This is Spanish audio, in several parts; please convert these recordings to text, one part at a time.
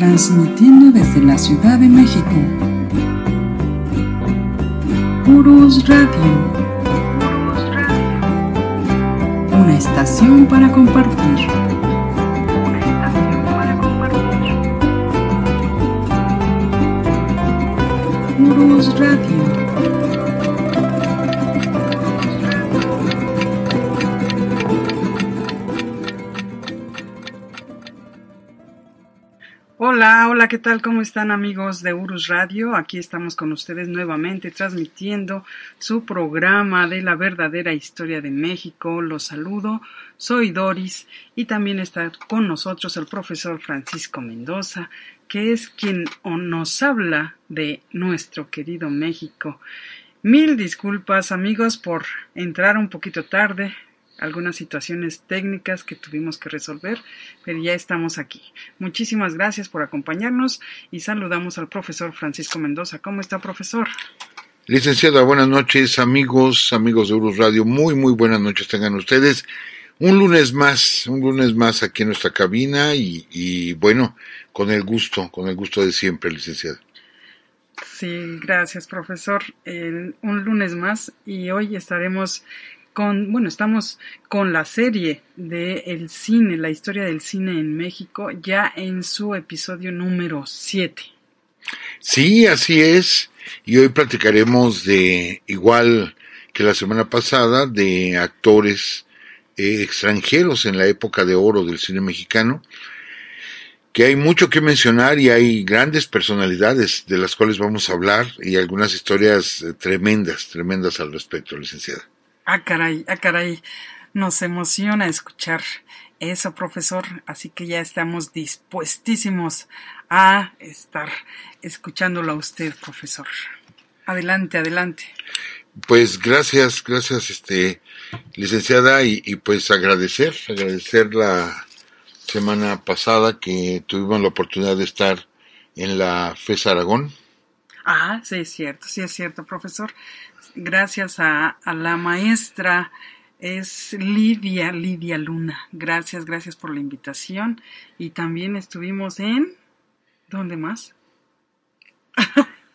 transmitiendo desde la Ciudad de México. Puros Radio. Una estación para compartir. Puros Radio. Hola, hola, ¿qué tal? ¿Cómo están amigos de Urus Radio? Aquí estamos con ustedes nuevamente transmitiendo su programa de la verdadera historia de México. Los saludo, soy Doris y también está con nosotros el profesor Francisco Mendoza, que es quien nos habla de nuestro querido México. Mil disculpas amigos por entrar un poquito tarde, algunas situaciones técnicas que tuvimos que resolver, pero ya estamos aquí. Muchísimas gracias por acompañarnos y saludamos al profesor Francisco Mendoza. ¿Cómo está, profesor? Licenciada, buenas noches, amigos, amigos de Euros Radio. Muy, muy buenas noches tengan ustedes. Un lunes más, un lunes más aquí en nuestra cabina y, bueno, con el gusto, con el gusto de siempre, licenciada. Sí, gracias, profesor. un lunes más y hoy estaremos bueno, estamos con la serie de el cine, la historia del cine en México, ya en su episodio número 7. Sí, así es. Y hoy platicaremos de, igual que la semana pasada, de actores eh, extranjeros en la época de oro del cine mexicano, que hay mucho que mencionar y hay grandes personalidades de las cuales vamos a hablar y algunas historias eh, tremendas, tremendas al respecto, licenciada. Ah, caray, ah, caray. Nos emociona escuchar eso, profesor. Así que ya estamos dispuestísimos a estar escuchándolo a usted, profesor. Adelante, adelante. Pues gracias, gracias, este, licenciada, y, y pues agradecer, agradecer la semana pasada que tuvimos la oportunidad de estar en la FES Aragón. Ah, sí, es cierto, sí, es cierto, profesor gracias a, la maestra es Lidia, Lidia Luna. Gracias, gracias por la invitación. Y también estuvimos en... ¿Dónde más?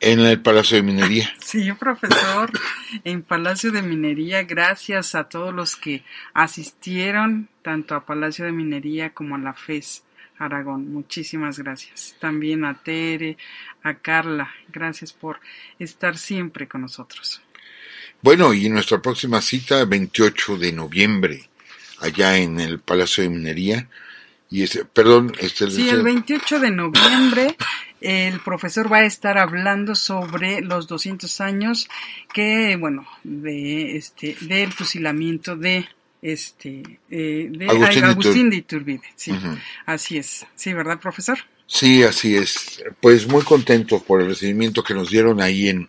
En el Palacio de Minería. Sí, profesor, en Palacio de Minería. Gracias a todos los que asistieron tanto a Palacio de Minería como a la FES Aragón. Muchísimas gracias. También a Tere, a Carla. Gracias por estar siempre con nosotros. Bueno, y nuestra próxima cita, 28 de noviembre, allá en el Palacio de Minería. Y ese perdón, este, sí, el 28 de noviembre el profesor va a estar hablando sobre los 200 años que, bueno, de este, del fusilamiento de este eh, de Agustín, de Iturbide. así es. Sí, ¿verdad, profesor? Sí, así es. Pues muy contentos por el recibimiento que nos dieron ahí en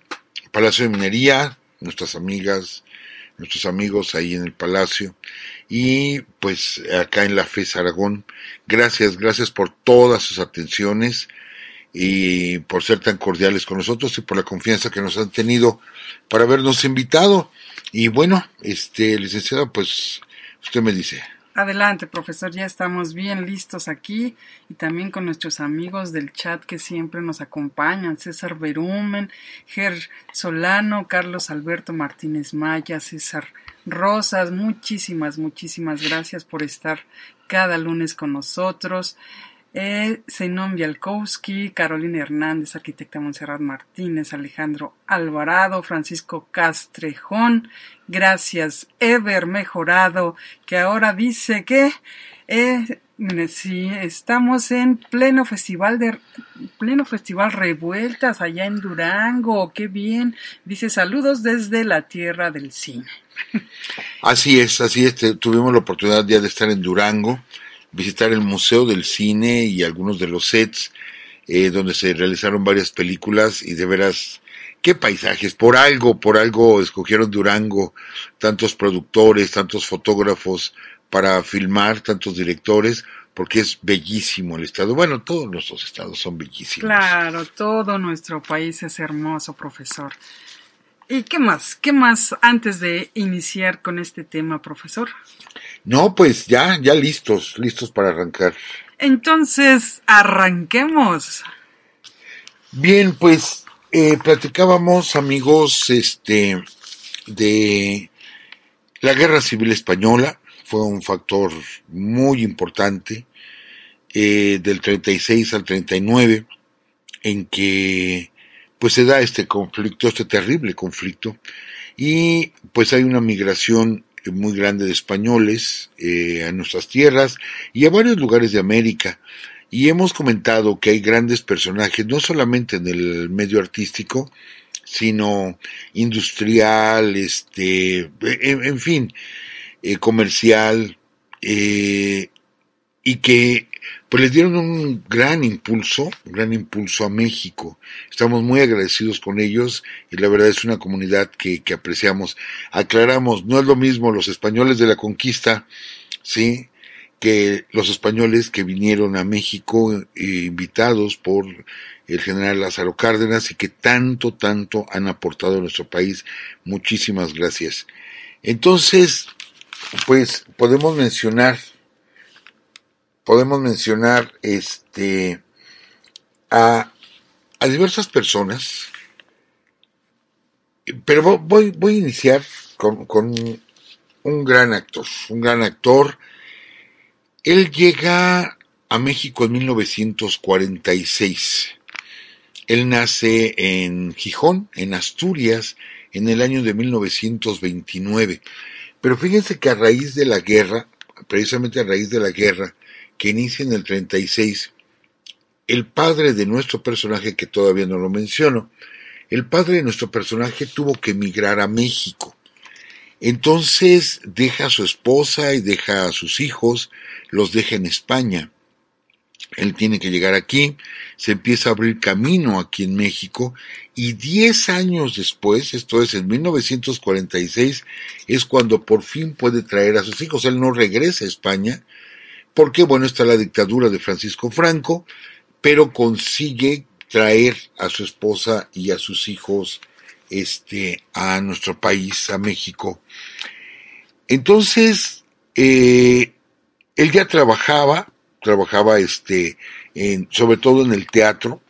Palacio de Minería, nuestras amigas, nuestros amigos ahí en el Palacio y pues acá en la FES Aragón. Gracias, gracias por todas sus atenciones y por ser tan cordiales con nosotros y por la confianza que nos han tenido para habernos invitado. Y bueno, este licenciado, pues usted me dice. Adelante, profesor, ya estamos bien listos aquí y también con nuestros amigos del chat que siempre nos acompañan, César Berumen, Ger Solano, Carlos Alberto Martínez Maya, César Rosas, muchísimas, muchísimas gracias por estar cada lunes con nosotros eh, Bialkowski, Carolina Hernández, arquitecta Montserrat Martínez, Alejandro Alvarado, Francisco Castrejón, gracias Ever Mejorado, que ahora dice que eh, sí, estamos en pleno festival de pleno festival revueltas allá en Durango, qué bien. Dice saludos desde la tierra del cine. Así es, así es, tuvimos la oportunidad ya de estar en Durango visitar el Museo del Cine y algunos de los sets eh, donde se realizaron varias películas y de veras, qué paisajes, por algo, por algo escogieron Durango, tantos productores, tantos fotógrafos para filmar, tantos directores, porque es bellísimo el estado. Bueno, todos nuestros estados son bellísimos. Claro, todo nuestro país es hermoso, profesor. ¿Y qué más? ¿Qué más antes de iniciar con este tema, profesor? No, pues ya, ya listos, listos para arrancar. Entonces, arranquemos. Bien, pues eh, platicábamos, amigos, este, de la Guerra Civil Española, fue un factor muy importante, eh, del 36 al 39, en que pues se da este conflicto, este terrible conflicto, y pues hay una migración muy grande de españoles eh, a nuestras tierras y a varios lugares de América. Y hemos comentado que hay grandes personajes, no solamente en el medio artístico, sino industrial, este, en, fin, eh, comercial, eh, y que pues les dieron un gran impulso, un gran impulso a México. Estamos muy agradecidos con ellos y la verdad es una comunidad que, que apreciamos. Aclaramos, no es lo mismo los españoles de la conquista, ¿sí? que los españoles que vinieron a México eh, invitados por el general Lázaro Cárdenas y que tanto, tanto han aportado a nuestro país. Muchísimas gracias. Entonces, pues podemos mencionar podemos mencionar este, a, a diversas personas, pero voy, a iniciar con, con un gran actor, un gran actor. Él llega a México en 1946. Él nace en Gijón, en Asturias, en el año de 1929. Pero fíjense que a raíz de la guerra, precisamente a raíz de la guerra, que inicia en el 36, el padre de nuestro personaje, que todavía no lo menciono, el padre de nuestro personaje tuvo que emigrar a México. Entonces deja a su esposa y deja a sus hijos, los deja en España. Él tiene que llegar aquí, se empieza a abrir camino aquí en México y 10 años después, esto es en 1946, es cuando por fin puede traer a sus hijos. Él no regresa a España, porque, bueno, está la dictadura de Francisco Franco, pero consigue traer a su esposa y a sus hijos este, a nuestro país, a México. Entonces, eh, él ya trabajaba, trabajaba este, sobre todo en el teatro,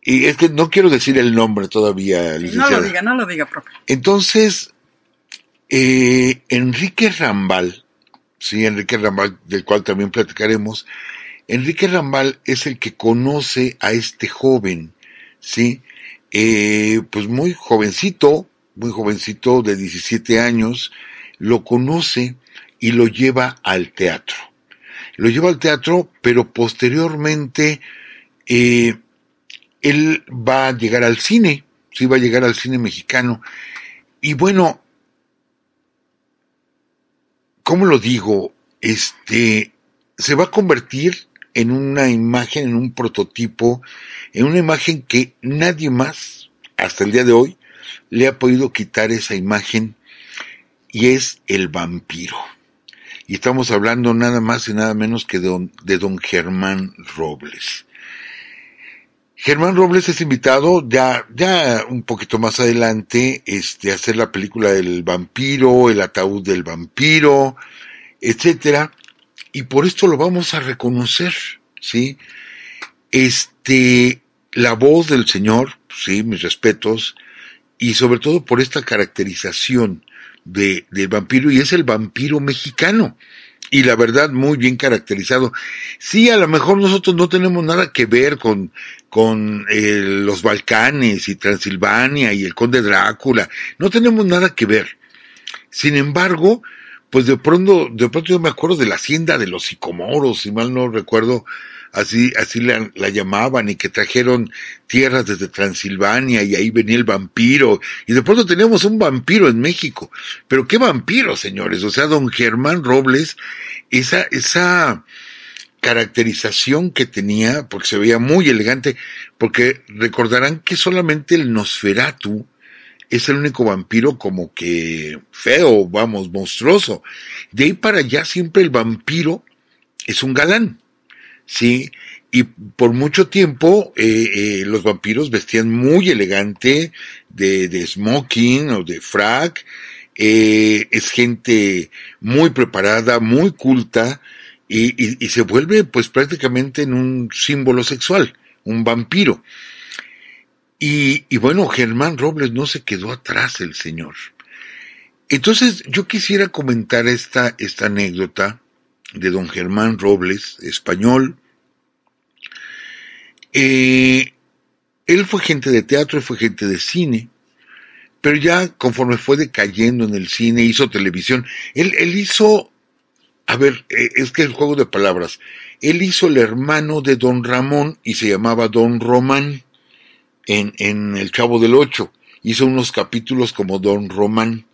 y es que no quiero decir el nombre todavía. No lo diga, no lo diga, profe. Entonces, eh, Enrique Rambal, sí, Enrique Rambal, del cual también platicaremos. Enrique Rambal es el que conoce a este joven, sí, eh, pues muy jovencito, muy jovencito de 17 años, lo conoce y lo lleva al teatro. Lo lleva al teatro, pero posteriormente eh, él va a llegar al cine, sí, va a llegar al cine mexicano. Y bueno, ¿cómo lo digo? Este, se va a convertir en una imagen, en un prototipo, en una imagen que nadie más, hasta el día de hoy, le ha podido quitar esa imagen y es el vampiro. Y estamos hablando nada más y nada menos que de don Germán Robles. Germán Robles es invitado ya, ya un poquito más adelante, este, a hacer la película del vampiro, el ataúd del vampiro, etcétera, y por esto lo vamos a reconocer, ¿sí? Este, la voz del señor, sí, mis respetos, y sobre todo por esta caracterización de, del vampiro, y es el vampiro mexicano y la verdad muy bien caracterizado. Sí, a lo mejor nosotros no tenemos nada que ver con, con eh, los Balcanes y Transilvania y el Conde Drácula, no tenemos nada que ver. Sin embargo, pues de pronto, de pronto yo me acuerdo de la hacienda de los sicomoros, si mal no recuerdo, así, así la, llamaban, y que trajeron tierras desde Transilvania, y ahí venía el vampiro, y de pronto teníamos un vampiro en México. Pero qué vampiro, señores, o sea, don Germán Robles, esa, esa caracterización que tenía, porque se veía muy elegante, porque recordarán que solamente el Nosferatu, es el único vampiro como que feo, vamos, monstruoso. De ahí para allá siempre el vampiro es un galán. ¿sí? Y por mucho tiempo eh, eh, los vampiros vestían muy elegante, de, de smoking o de frac. Eh, es gente muy preparada, muy culta, y, y, y, se vuelve pues prácticamente en un símbolo sexual, un vampiro. Y, y bueno, Germán Robles no se quedó atrás el señor. Entonces yo quisiera comentar esta, esta anécdota de don Germán Robles, español. Eh, él fue gente de teatro, y fue gente de cine, pero ya conforme fue decayendo en el cine, hizo televisión. Él, hizo, a ver, eh, es que es el juego de palabras. Él hizo el hermano de don Ramón y se llamaba don Román en, en El Chavo del Ocho. Hizo unos capítulos como don Román,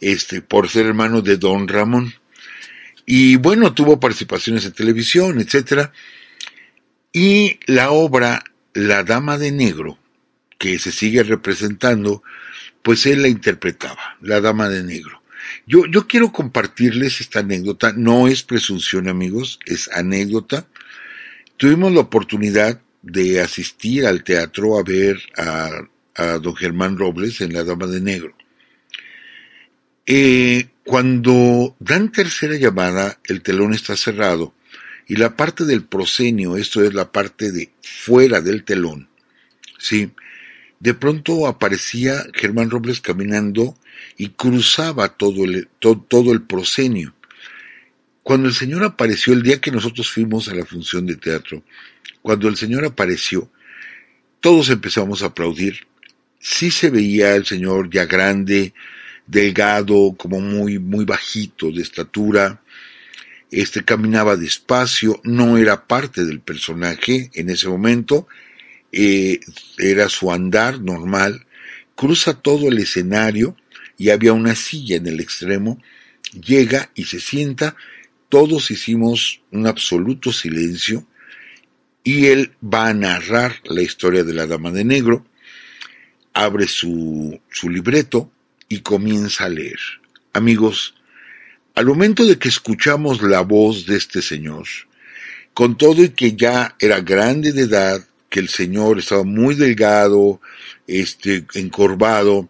este, por ser hermano de don Ramón. Y bueno, tuvo participaciones en televisión, etc. Y la obra La Dama de Negro, que se sigue representando, pues él la interpretaba, La Dama de Negro. Yo, yo quiero compartirles esta anécdota, no es presunción amigos, es anécdota. Tuvimos la oportunidad de asistir al teatro a ver a, a don Germán Robles en La Dama de Negro. Eh, cuando dan tercera llamada, el telón está cerrado y la parte del proscenio, esto es la parte de fuera del telón, ¿sí? De pronto aparecía Germán Robles caminando y cruzaba todo el, todo, el proscenio. Cuando el Señor apareció, el día que nosotros fuimos a la función de teatro, cuando el Señor apareció, todos empezamos a aplaudir. Sí se veía el Señor ya grande, delgado, como muy, muy bajito de estatura. Este caminaba despacio, no era parte del personaje en ese momento, eh, era su andar normal. Cruza todo el escenario y había una silla en el extremo. Llega y se sienta. Todos hicimos un absoluto silencio y él va a narrar la historia de la Dama de Negro. Abre su, su libreto y comienza a leer. Amigos, al momento de que escuchamos la voz de este Señor, con todo y que ya era grande de edad, que el Señor estaba muy delgado, este, encorvado,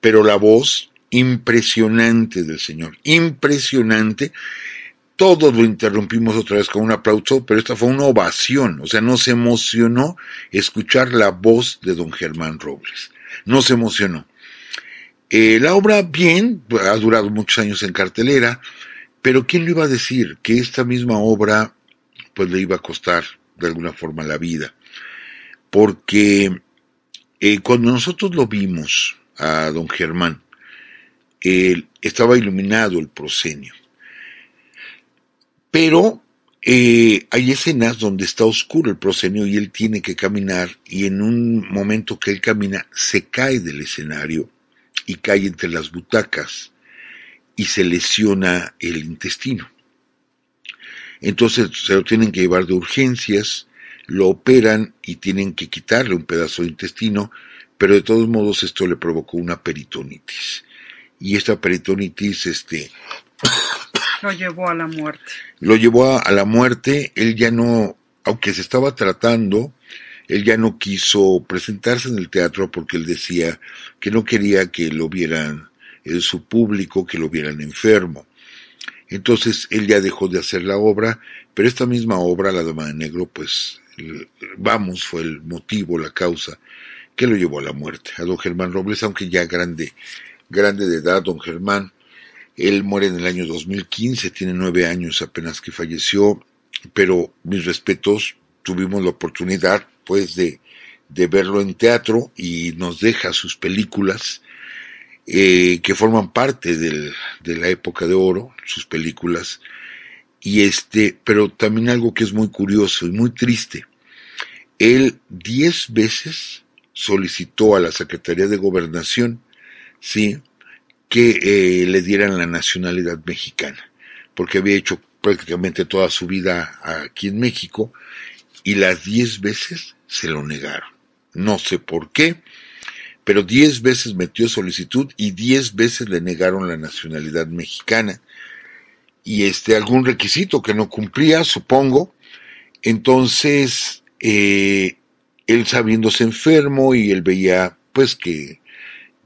pero la voz impresionante del Señor, impresionante. Todos lo interrumpimos otra vez con un aplauso, pero esta fue una ovación, o sea, nos emocionó escuchar la voz de don Germán Robles, nos emocionó. Eh, la obra, bien, ha durado muchos años en cartelera, pero ¿quién le iba a decir que esta misma obra pues le iba a costar de alguna forma la vida? Porque eh, cuando nosotros lo vimos a don Germán, estaba iluminado el proscenio. Pero eh, hay escenas donde está oscuro el proscenio y él tiene que caminar y en un momento que él camina se cae del escenario y cae entre las butacas y se lesiona el intestino. Entonces se lo tienen que llevar de urgencias, lo operan y tienen que quitarle un pedazo de intestino, pero de todos modos esto le provocó una peritonitis. Y esta peritonitis, este... Lo llevó a la muerte. Lo llevó a, a la muerte, él ya no, aunque se estaba tratando, él ya no quiso presentarse en el teatro porque él decía que no quería que lo vieran en eh, su público, que lo vieran enfermo. Entonces él ya dejó de hacer la obra, pero esta misma obra, La Dama de Negro, pues vamos, fue el motivo, la causa que lo llevó a la muerte. A don Germán Robles, aunque ya grande, grande de edad, don Germán, él muere en el año 2015, tiene nueve años apenas que falleció, pero mis respetos, tuvimos la oportunidad después de, verlo en teatro y nos deja sus películas eh, que forman parte del, de la época de oro, sus películas, y este, pero también algo que es muy curioso y muy triste. Él diez veces solicitó a la Secretaría de Gobernación, sí, que eh, le dieran la nacionalidad mexicana, porque había hecho prácticamente toda su vida aquí en México y las diez veces se lo negaron. No sé por qué, pero diez veces metió solicitud y diez veces le negaron la nacionalidad mexicana y este algún requisito que no cumplía, supongo. Entonces, eh, él sabiéndose enfermo y él veía pues que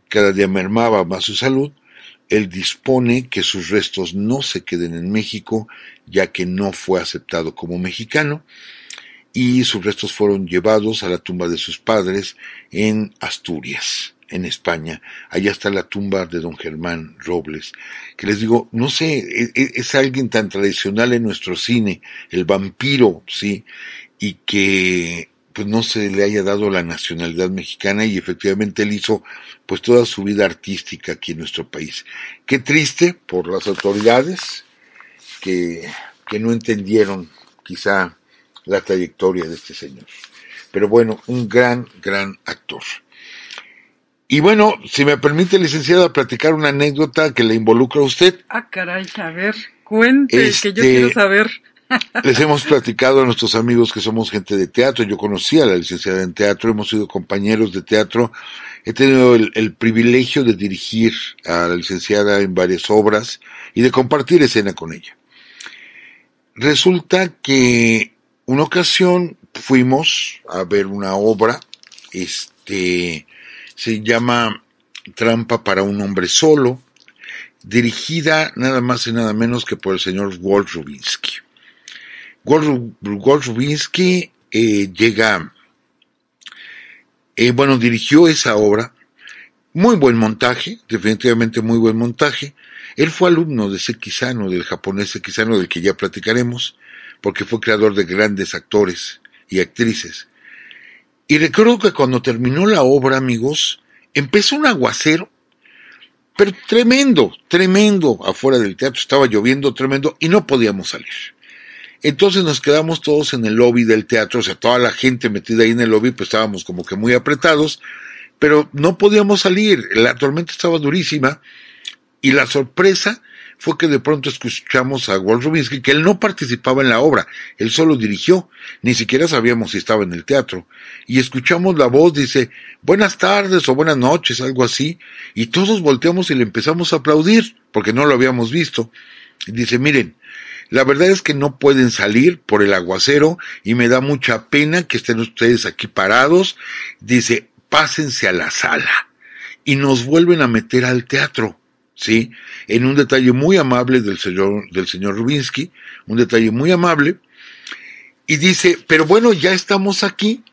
cada día mermaba más su salud, él dispone que sus restos no se queden en México, ya que no fue aceptado como mexicano, y sus restos fueron llevados a la tumba de sus padres en Asturias, en España. Allá está la tumba de don Germán Robles, que les digo, no sé, e, e, es, alguien tan tradicional en nuestro cine, el vampiro, ¿sí? Y que pues no se le haya dado la nacionalidad mexicana y efectivamente él hizo pues toda su vida artística aquí en nuestro país. Qué triste por las autoridades que, que no entendieron quizá la trayectoria de este señor. Pero bueno, un gran, gran actor. Y bueno, si me permite, licenciada, platicar una anécdota que le involucra a usted. Ah, caray, a ver, cuente, que yo este, quiero saber. Les hemos platicado a nuestros amigos que somos gente de teatro. Yo conocí a la licenciada en teatro, hemos sido compañeros de teatro. He tenido el privilegio de dirigir a la licenciada en varias obras y de compartir escena con ella. Resulta que una ocasión fuimos a ver una obra, este, se llama Trampa para un hombre solo, dirigida nada más y nada menos que por el señor Wolf Rubinsky. Wolf Rubinsky eh, llega, eh, bueno, dirigió esa obra, muy buen montaje, definitivamente muy buen montaje. Él fue alumno de Sekizano, del japonés Sekizano, del que ya platicaremos porque fue creador de grandes actores y actrices. Y recuerdo que cuando terminó la obra, amigos, empezó un aguacero, pero tremendo, tremendo, afuera del teatro, estaba lloviendo tremendo y no podíamos salir. Entonces nos quedamos todos en el lobby del teatro, o sea, toda la gente metida ahí en el lobby, pues estábamos como que muy apretados, pero no podíamos salir, la tormenta estaba durísima y la sorpresa fue que de pronto escuchamos a Walt Rubinsky que él no participaba en la obra, él solo dirigió, ni siquiera sabíamos si estaba en el teatro, y escuchamos la voz, dice, buenas tardes o buenas noches, algo así, y todos volteamos y le empezamos a aplaudir, porque no lo habíamos visto. Y dice, miren, la verdad es que no pueden salir por el aguacero y me da mucha pena que estén ustedes aquí parados. Dice, pásense a la sala. Y nos vuelven a meter al teatro. ¿sí? En un detalle muy amable del señor, del señor Rubinsky, un detalle muy amable, y dice, pero bueno, ya estamos aquí,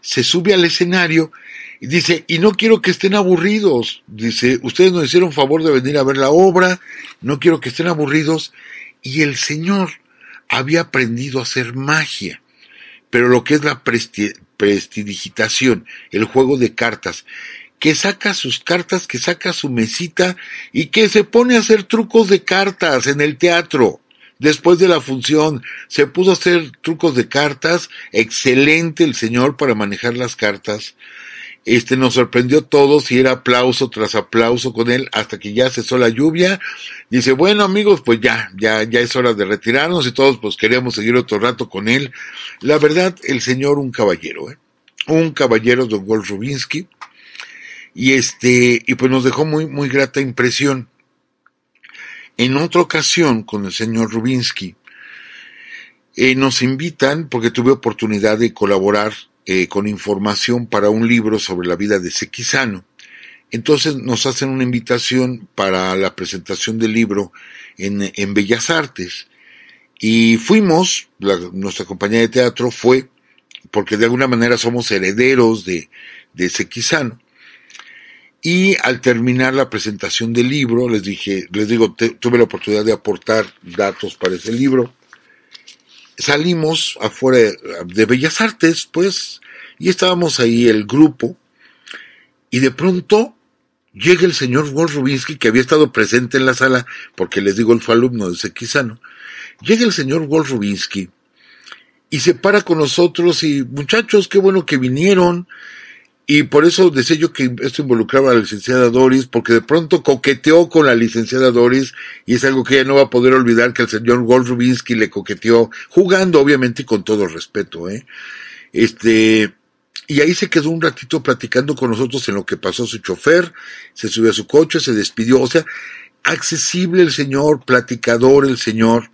se sube al escenario y dice, y no quiero que estén aburridos, dice, ustedes nos hicieron favor de venir a ver la obra, no quiero que estén aburridos, y el señor había aprendido a hacer magia, pero lo que es la prestidigitación, el juego de cartas, que saca sus cartas, que saca su mesita y que se pone a hacer trucos de cartas en el teatro. Después de la función se puso a hacer trucos de cartas, excelente el señor para manejar las cartas. Este nos sorprendió todos y era aplauso tras aplauso con él hasta que ya cesó la lluvia. Dice, bueno amigos, pues ya, ya, ya es hora de retirarnos y todos pues queríamos seguir otro rato con él. La verdad, el señor un caballero, ¿eh? un caballero, don Wolf Rubinsky y este, y pues nos dejó muy, muy grata impresión. En otra ocasión, con el señor Rubinsky, eh, nos invitan, porque tuve oportunidad de colaborar eh, con información para un libro sobre la vida de Sequizano. Entonces nos hacen una invitación para la presentación del libro en, Bellas Artes. Y fuimos, nuestra compañía de teatro fue, porque de alguna manera somos herederos de, de Sequizano. Y al terminar la presentación del libro, les dije, les digo, tuve la oportunidad de aportar datos para ese libro. Salimos afuera de, Bellas Artes, pues, y estábamos ahí el grupo, y de pronto llega el señor Wolf Rubinsky, que había estado presente en la sala, porque les digo, él fue alumno de Sequizano. Llega el señor Wolf Rubinsky y se para con nosotros y, muchachos, qué bueno que vinieron y por eso decía yo que esto involucraba a la licenciada Doris, porque de pronto coqueteó con la licenciada Doris, y es algo que ella no va a poder olvidar que el señor Rubinsky le coqueteó, jugando obviamente con todo respeto, ¿eh? Este, y ahí se quedó un ratito platicando con nosotros en lo que pasó su chofer, se subió a su coche, se despidió, o sea, accesible el señor, platicador el señor.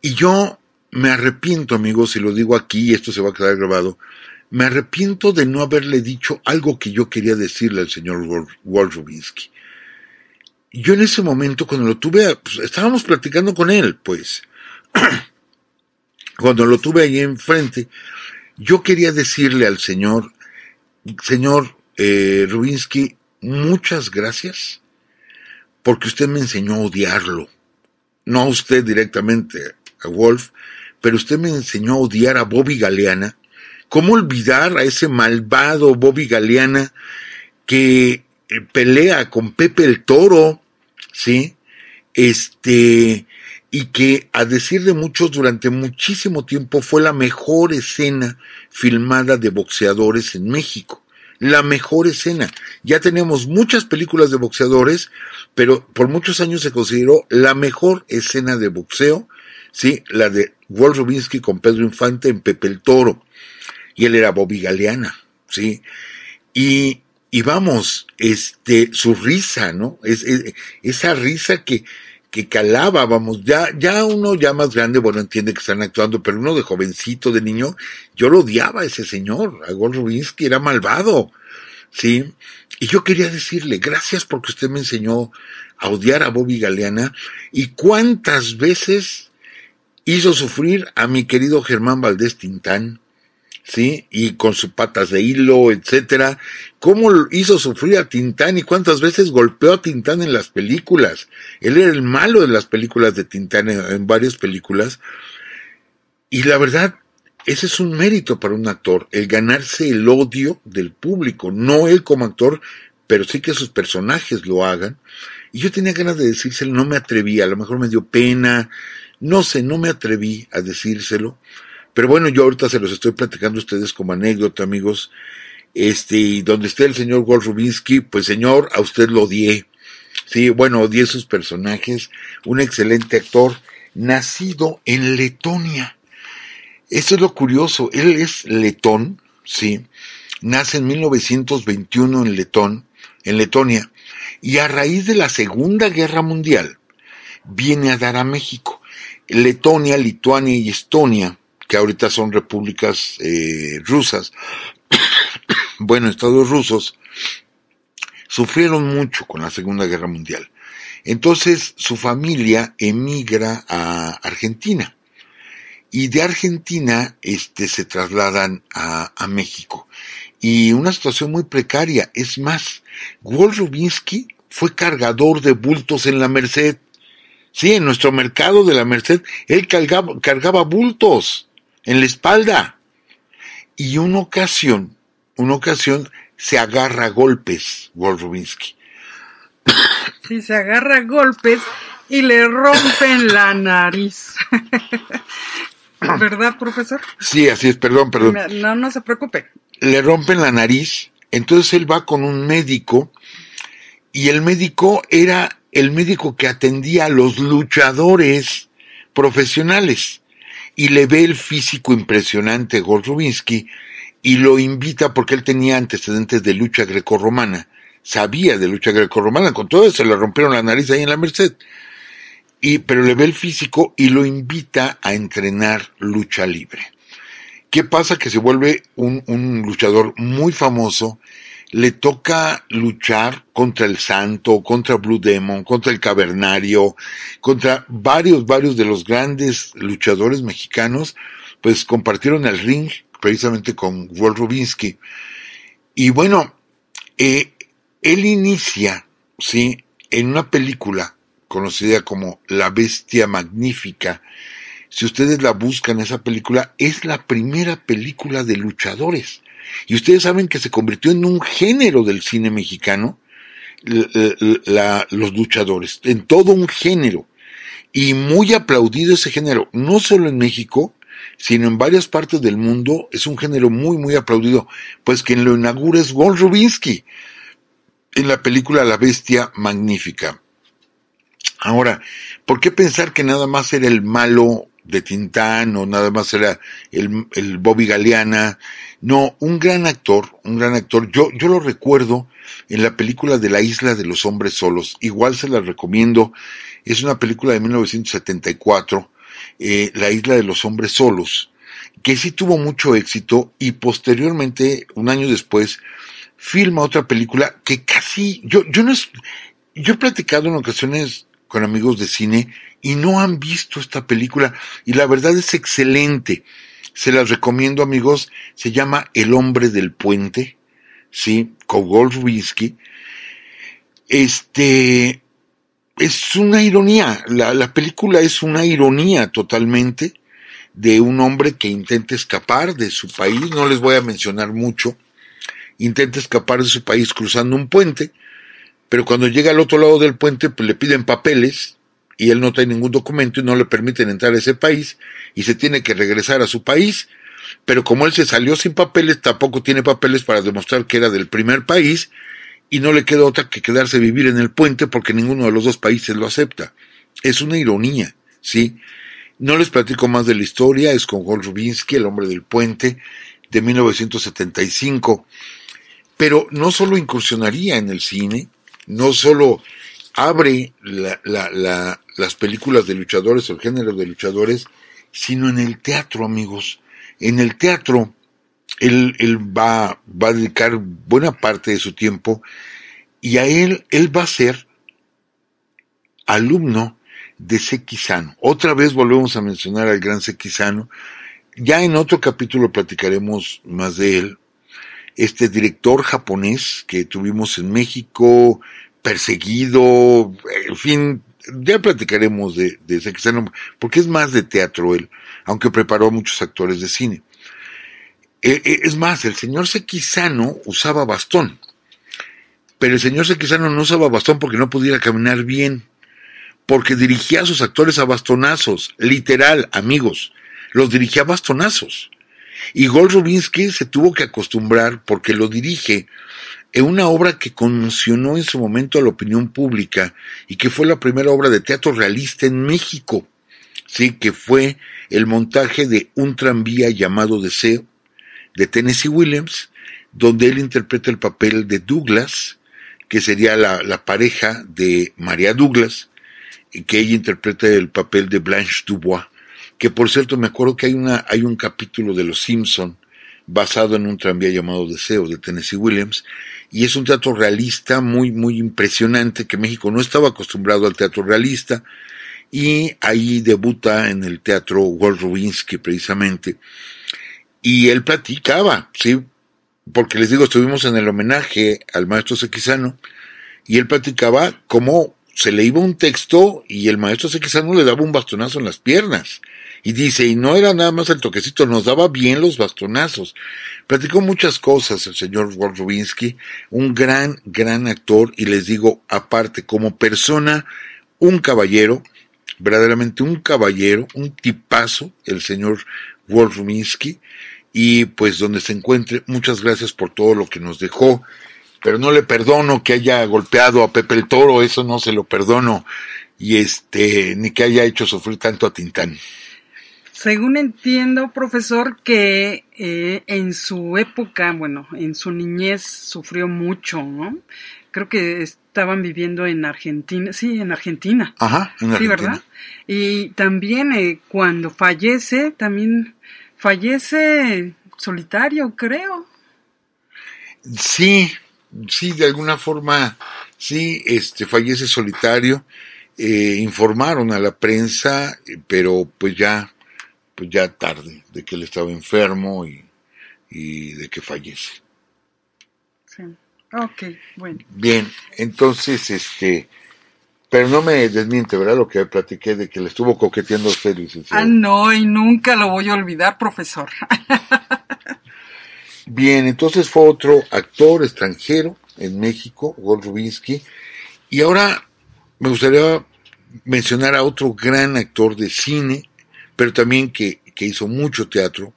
Y yo me arrepiento, amigos, si lo digo aquí, esto se va a quedar grabado, me arrepiento de no haberle dicho algo que yo quería decirle al señor Wolf Rubinsky. Yo en ese momento, cuando lo tuve, pues, estábamos platicando con él, pues, cuando lo tuve ahí enfrente, yo quería decirle al señor, señor eh, Rubinsky, muchas gracias, porque usted me enseñó a odiarlo. No a usted directamente, a Wolf, pero usted me enseñó a odiar a Bobby Galeana ¿Cómo olvidar a ese malvado Bobby Galeana que eh, pelea con Pepe el Toro, ¿sí? Este, y que a decir de muchos durante muchísimo tiempo fue la mejor escena filmada de boxeadores en México. La mejor escena. Ya tenemos muchas películas de boxeadores, pero por muchos años se consideró la mejor escena de boxeo, ¿sí? La de Walt Rubinsky con Pedro Infante en Pepe el Toro y él era Bobby Galeana, ¿sí? Y, vamos, este, su risa, ¿no? Es, esa risa que, que calaba, vamos, ya, ya uno ya más grande, bueno, entiende que están actuando, pero uno de jovencito, de niño, yo lo odiaba a ese señor, a Gol Rubinsky, era malvado, ¿sí? Y yo quería decirle, gracias porque usted me enseñó a odiar a Bobby Galeana y cuántas veces hizo sufrir a mi querido Germán Valdés Tintán, ¿sí? Y con sus patas de hilo, etcétera. ¿Cómo hizo sufrir a Tintán y cuántas veces golpeó a Tintán en las películas? Él era el malo de las películas de Tintán en, en varias películas. Y la verdad, ese es un mérito para un actor, el ganarse el odio del público, no él como actor, pero sí que sus personajes lo hagan. Y yo tenía ganas de decírselo, no me atreví, a lo mejor me dio pena, no sé, no me atreví a decírselo. Pero bueno, yo ahorita se los estoy platicando a ustedes como anécdota, amigos. Este, y donde esté el señor Wolf Rubinsky, pues señor, a usted lo odié. Sí, bueno, odié sus personajes. Un excelente actor, nacido en Letonia. eso es lo curioso. Él es letón, sí. Nace en 1921 en Letón, en Letonia. Y a raíz de la Segunda Guerra Mundial, viene a dar a México. Letonia, Lituania y Estonia que ahorita son repúblicas eh, rusas, bueno, estados rusos, sufrieron mucho con la Segunda Guerra Mundial. Entonces su familia emigra a Argentina y de Argentina este, se trasladan a, México. Y una situación muy precaria. Es más, Walt Rubinsky fue cargador de bultos en la Merced. Sí, en nuestro mercado de la Merced, él cargaba, cargaba bultos en la espalda. Y una ocasión, una ocasión se agarra a golpes Rubinsky. Sí, se agarra a golpes y le rompen la nariz. ¿Verdad, profesor? Sí, así es, perdón, perdón. No, no se preocupe. Le rompen la nariz, entonces él va con un médico y el médico era el médico que atendía a los luchadores profesionales y le ve el físico impresionante Rubinsky... y lo invita porque él tenía antecedentes de lucha grecorromana, sabía de lucha grecorromana, con todo eso se le rompieron la nariz ahí en la Merced. Y, pero le ve el físico y lo invita a entrenar lucha libre. ¿Qué pasa? Que se vuelve un luchador muy famoso le toca luchar contra el Santo, contra Blue Demon, contra el Cavernario, contra varios, varios de los grandes luchadores mexicanos, pues compartieron el ring precisamente con Walt Y bueno, eh, él inicia, ¿sí? En una película conocida como La Bestia Magnífica. Si ustedes la buscan, esa película es la primera película de luchadores y ustedes saben que se convirtió en un género del cine mexicano los luchadores, en todo un género. Y muy aplaudido ese género, no solo en México, sino en varias partes del mundo, es un género muy, muy aplaudido. Pues quien lo inaugura es Walt Rubinsky, en la película La Bestia Magnífica. Ahora, ¿por qué pensar que nada más era el malo de Tintán o nada más era el, el Bobby Galeana. No, un gran actor, un gran actor. Yo, yo lo recuerdo en la película de La Isla de los Hombres Solos. Igual se la recomiendo. Es una película de 1974, eh, La Isla de los Hombres Solos, que sí tuvo mucho éxito y posteriormente, un año después, filma otra película que casi, yo, yo no es, yo he platicado en ocasiones con amigos de cine y no han visto esta película y la verdad es excelente. Se las recomiendo amigos, se llama El hombre del puente, ¿sí? Con whisky Este es una ironía, la, la película es una ironía totalmente de un hombre que intenta escapar de su país, no les voy a mencionar mucho, intenta escapar de su país cruzando un puente, pero cuando llega al otro lado del puente pues, le piden papeles y él no tiene ningún documento y no le permiten entrar a ese país y se tiene que regresar a su país, pero como él se salió sin papeles, tampoco tiene papeles para demostrar que era del primer país y no le queda otra que quedarse a vivir en el puente porque ninguno de los dos países lo acepta. Es una ironía, ¿sí? No les platico más de la historia, es con Gol Rubinsky, El hombre del puente, de 1975. Pero no solo incursionaría en el cine, no solo abre las películas de luchadores, el género de luchadores, sino en el teatro, amigos. En el teatro, él, va, a dedicar buena parte de su tiempo y a él, él va a ser alumno de Sequizano. Otra vez volvemos a mencionar al gran Sequizano. Ya en otro capítulo platicaremos más de él, este director japonés que tuvimos en México, perseguido, en fin, ya platicaremos de, de porque es más de teatro él, aunque preparó a muchos actores de cine. Eh, eh, es más, el señor Sequizano usaba bastón, pero el señor Sequizano no usaba bastón porque no pudiera caminar bien, porque dirigía a sus actores a bastonazos, literal, amigos, los dirigía a bastonazos. Y Gol Rubinsky se tuvo que acostumbrar, porque lo dirige, en una obra que conmocionó en su momento a la opinión pública y que fue la primera obra de teatro realista en México, sí, que fue el montaje de un tranvía llamado Deseo de Tennessee Williams, donde él interpreta el papel de Douglas, que sería la, la pareja de María Douglas, y que ella interpreta el papel de Blanche Dubois que por cierto me acuerdo que hay, una, hay un capítulo de Los Simpson basado en un tranvía llamado Deseo de Tennessee Williams, y es un teatro realista muy, muy impresionante, que México no estaba acostumbrado al teatro realista, y ahí debuta en el teatro Walt Rubinsky precisamente, y él platicaba, ¿sí? Porque les digo, estuvimos en el homenaje al maestro Sequizano, y él platicaba cómo se le iba un texto y el maestro Sequizano le daba un bastonazo en las piernas y dice, y no era nada más el toquecito, nos daba bien los bastonazos. Platicó muchas cosas el señor Wolf Rubinsky, un gran, gran actor, y les digo, aparte, como persona, un caballero, verdaderamente un caballero, un tipazo, el señor Wolf Rubinsky, y pues donde se encuentre, muchas gracias por todo lo que nos dejó, pero no le perdono que haya golpeado a Pepe el Toro, eso no se lo perdono, y este, ni que haya hecho sufrir tanto a Tintán. Según entiendo, profesor, que eh, en su época, bueno, en su niñez sufrió mucho, ¿no? Creo que estaban viviendo en Argentina, sí, en Argentina. Ajá, en Argentina. Sí, ¿verdad? Y también eh, cuando fallece, también fallece solitario, creo. Sí, sí, de alguna forma, sí, este, fallece solitario. Eh, informaron a la prensa, pero pues ya pues, ya tarde, de que él estaba enfermo y, de que fallece. Sí. Ok, bueno. Bien, entonces, este, pero no me desmiente, ¿verdad? Lo que platiqué de que le estuvo coqueteando a Ah, no, y nunca lo voy a olvidar, profesor. Bien, entonces fue otro actor extranjero en México, Walt Rubinsky. Y ahora me gustaría mencionar a otro gran actor de cine pero también que, que hizo mucho teatro,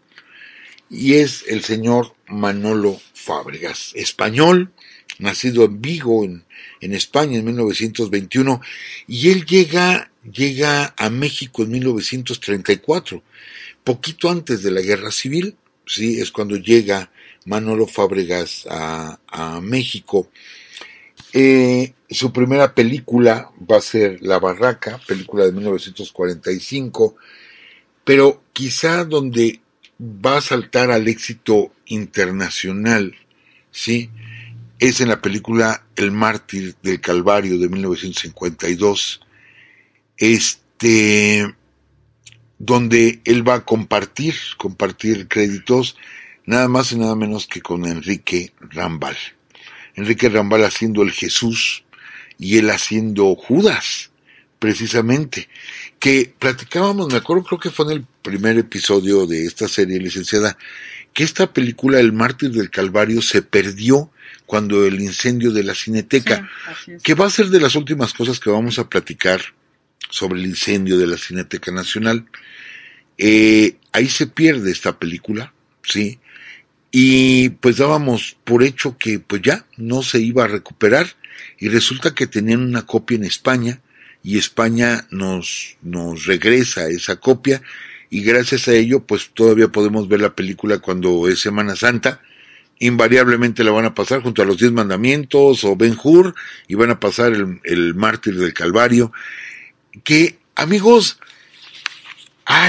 y es el señor Manolo Fábregas, español, nacido en Vigo, en, España, en 1921, y él llega, llega a México en 1934, poquito antes de la Guerra Civil, sí, es cuando llega Manolo Fábregas a, a México. Eh, su primera película va a ser La Barraca, película de 1945, pero quizá donde va a saltar al éxito internacional, ¿sí? Es en la película El mártir del Calvario de 1952, este, donde él va a compartir, compartir créditos, nada más y nada menos que con Enrique Rambal. Enrique Rambal haciendo el Jesús y él haciendo Judas precisamente, que platicábamos, me acuerdo, creo que fue en el primer episodio de esta serie, licenciada, que esta película, El mártir del Calvario, se perdió cuando el incendio de la cineteca, que va a ser de las últimas cosas que vamos a platicar sobre el incendio de la Cineteca Nacional. Eh, ahí se pierde esta película, ¿sí? Y pues dábamos por hecho que pues ya no se iba a recuperar y resulta que tenían una copia en España y España nos, nos regresa esa copia y gracias a ello pues todavía podemos ver la película cuando es Semana Santa. Invariablemente la van a pasar junto a los Diez Mandamientos o Ben Hur y van a pasar el, Mártir del Calvario. Que amigos,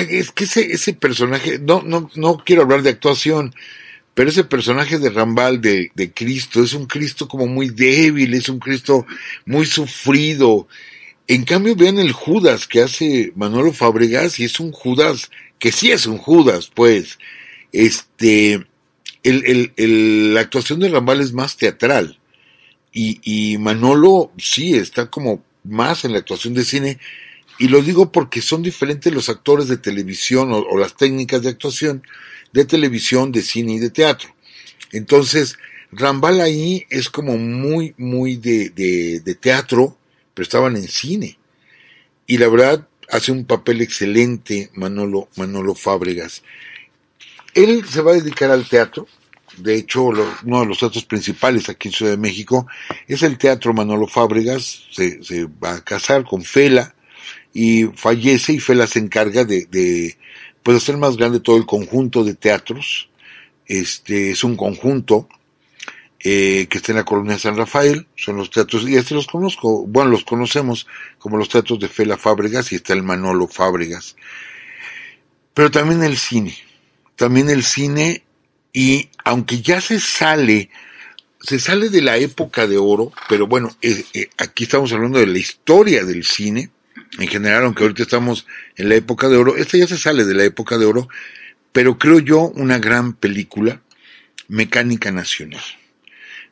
es que ese, ese personaje, no, no, no quiero hablar de actuación, pero ese personaje de Rambal, de, de Cristo, es un Cristo como muy débil, es un Cristo muy sufrido, en cambio, vean el Judas que hace Manolo Fabregas y es un Judas que sí es un Judas, pues. Este, la actuación de Rambal es más teatral y, y Manolo sí está como más en la actuación de cine y lo digo porque son diferentes los actores de televisión o, o, las técnicas de actuación de televisión, de cine y de teatro. Entonces, Rambal ahí es como muy, muy de, de, de teatro pero estaban en cine. Y la verdad, hace un papel excelente Manolo, Manolo Fábregas. Él se va a dedicar al teatro. De hecho, uno de los teatros principales aquí en Ciudad de México es el Teatro Manolo Fábregas. Se, va a casar con Fela y fallece y Fela se encarga de, de pues, hacer más grande todo el conjunto de teatros. Este es un conjunto eh, que está en la colonia San Rafael, son los teatros, y este los conozco, bueno, los conocemos como los teatros de Fela Fábregas y está el Manolo Fábregas. Pero también el cine, también el cine, y aunque ya se sale, se sale de la época de oro, pero bueno, eh, eh, aquí estamos hablando de la historia del cine, en general, aunque ahorita estamos en la época de oro, esta ya se sale de la época de oro, pero creo yo una gran película, Mecánica Nacional.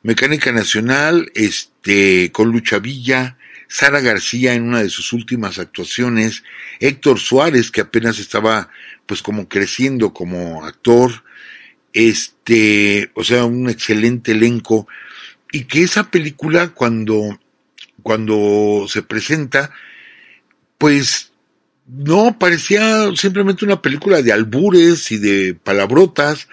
Mecánica Nacional, este, con Lucha Villa, Sara García en una de sus últimas actuaciones, Héctor Suárez, que apenas estaba pues como creciendo como actor, este, o sea, un excelente elenco, y que esa película cuando, cuando se presenta, pues no, parecía simplemente una película de albures y de palabrotas,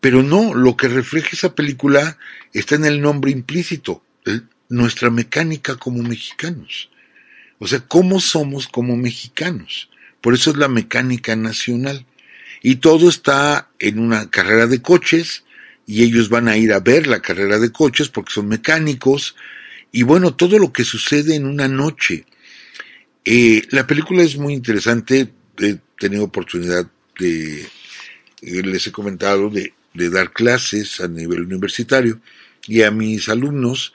pero no, lo que refleja esa película está en el nombre implícito, ¿eh? nuestra mecánica como mexicanos. O sea, ¿cómo somos como mexicanos? Por eso es la mecánica nacional. Y todo está en una carrera de coches y ellos van a ir a ver la carrera de coches porque son mecánicos. Y bueno, todo lo que sucede en una noche. Eh, la película es muy interesante. He tenido oportunidad de, eh, les he comentado, de de dar clases a nivel universitario y a mis alumnos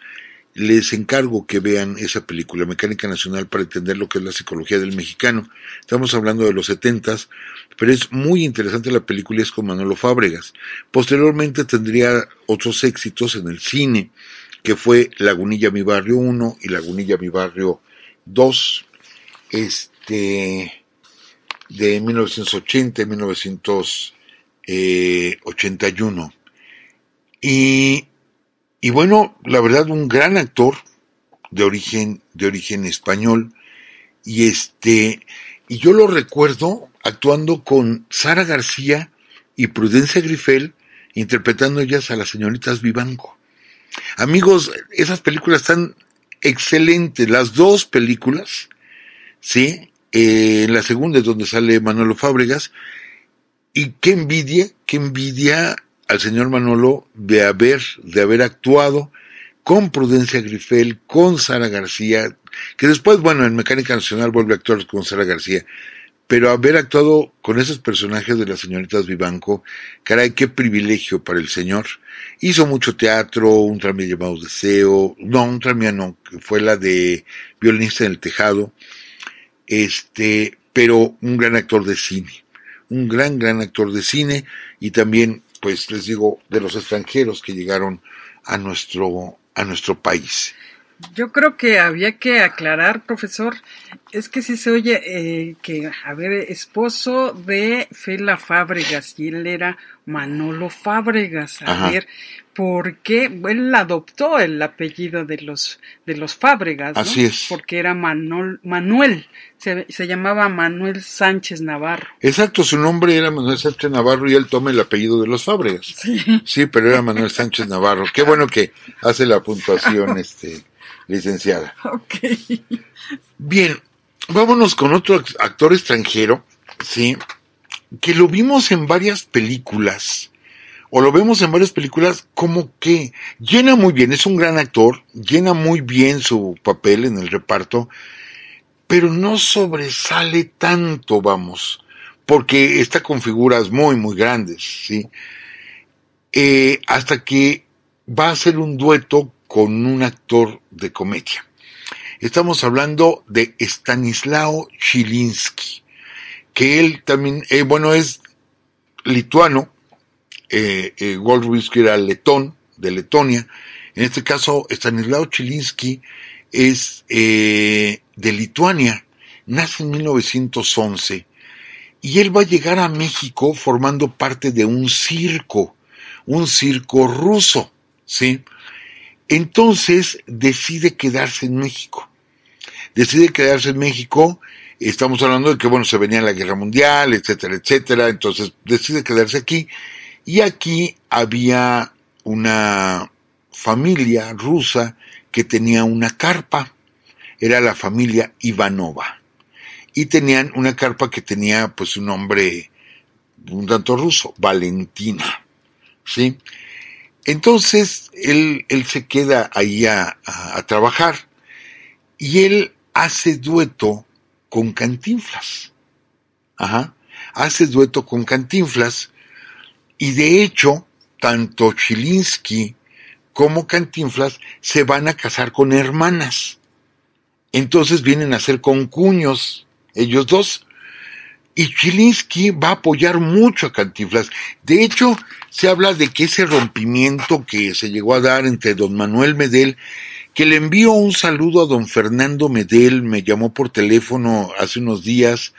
les encargo que vean esa película, Mecánica Nacional, para entender lo que es la psicología del mexicano. Estamos hablando de los setentas, pero es muy interesante la película, es con Manolo Fábregas. Posteriormente tendría otros éxitos en el cine, que fue Lagunilla Mi Barrio 1 y Lagunilla Mi Barrio 2, este, de 1980 y 1980. 81. Eh, y, bueno, la verdad, un gran actor de origen, de origen español. Y este, y yo lo recuerdo actuando con Sara García y Prudencia Grifel, interpretando ellas a las señoritas Vivanco. Amigos, esas películas están excelentes, las dos películas, ¿sí? Eh, en la segunda es donde sale Manolo Fábregas, y qué envidia, qué envidia al señor Manolo de haber, de haber actuado con Prudencia Grifel, con Sara García, que después, bueno, en Mecánica Nacional vuelve a actuar con Sara García, pero haber actuado con esos personajes de las señoritas Vivanco, caray, qué privilegio para el señor. Hizo mucho teatro, un tramía llamado Deseo, no, un tramía no, fue la de Violinista en el Tejado, este, pero un gran actor de cine un gran, gran actor de cine y también, pues les digo, de los extranjeros que llegaron a nuestro, a nuestro país. Yo creo que había que aclarar, profesor, es que si se oye eh, que, a ver, esposo de Fela Fábregas, y él era Manolo Fábregas, a ver, porque él adoptó el apellido de los de los Fábregas, Así es. Porque era Manuel Manuel, se, se, llamaba Manuel Sánchez Navarro. Exacto, su nombre era Manuel Sánchez Navarro y él toma el apellido de los Fábregas. Sí. sí, pero era Manuel Sánchez Navarro. Qué bueno que hace la puntuación, este, licenciada. Bien, vámonos con otro actor extranjero, sí, que lo vimos en varias películas o lo vemos en varias películas, como que llena muy bien, es un gran actor, llena muy bien su papel en el reparto, pero no sobresale tanto, vamos, porque está con figuras muy, muy grandes, ¿sí? Eh, hasta que va a ser un dueto con un actor de comedia. Estamos hablando de Stanislao Chilinsky, que él también, eh, bueno, es lituano, eh, eh era letón, de Letonia. En este caso, Stanislao Chilinsky es eh, de Lituania, nace en 1911 y él va a llegar a México formando parte de un circo, un circo ruso, ¿sí? Entonces decide quedarse en México. Decide quedarse en México, estamos hablando de que, bueno, se venía la guerra mundial, etcétera, etcétera, entonces decide quedarse aquí y aquí había una familia rusa que tenía una carpa, era la familia Ivanova. Y tenían una carpa que tenía pues un nombre un tanto ruso, Valentina. ¿sí? Entonces él, él se queda ahí a, a trabajar y él hace dueto con Cantinflas. Ajá. Hace dueto con Cantinflas y de hecho, tanto Chilinsky como Cantinflas se van a casar con hermanas. Entonces vienen a ser concuños, ellos dos. Y Chilinsky va a apoyar mucho a Cantinflas. De hecho, se habla de que ese rompimiento que se llegó a dar entre don Manuel Medel, que le envió un saludo a don Fernando Medel, me llamó por teléfono hace unos días,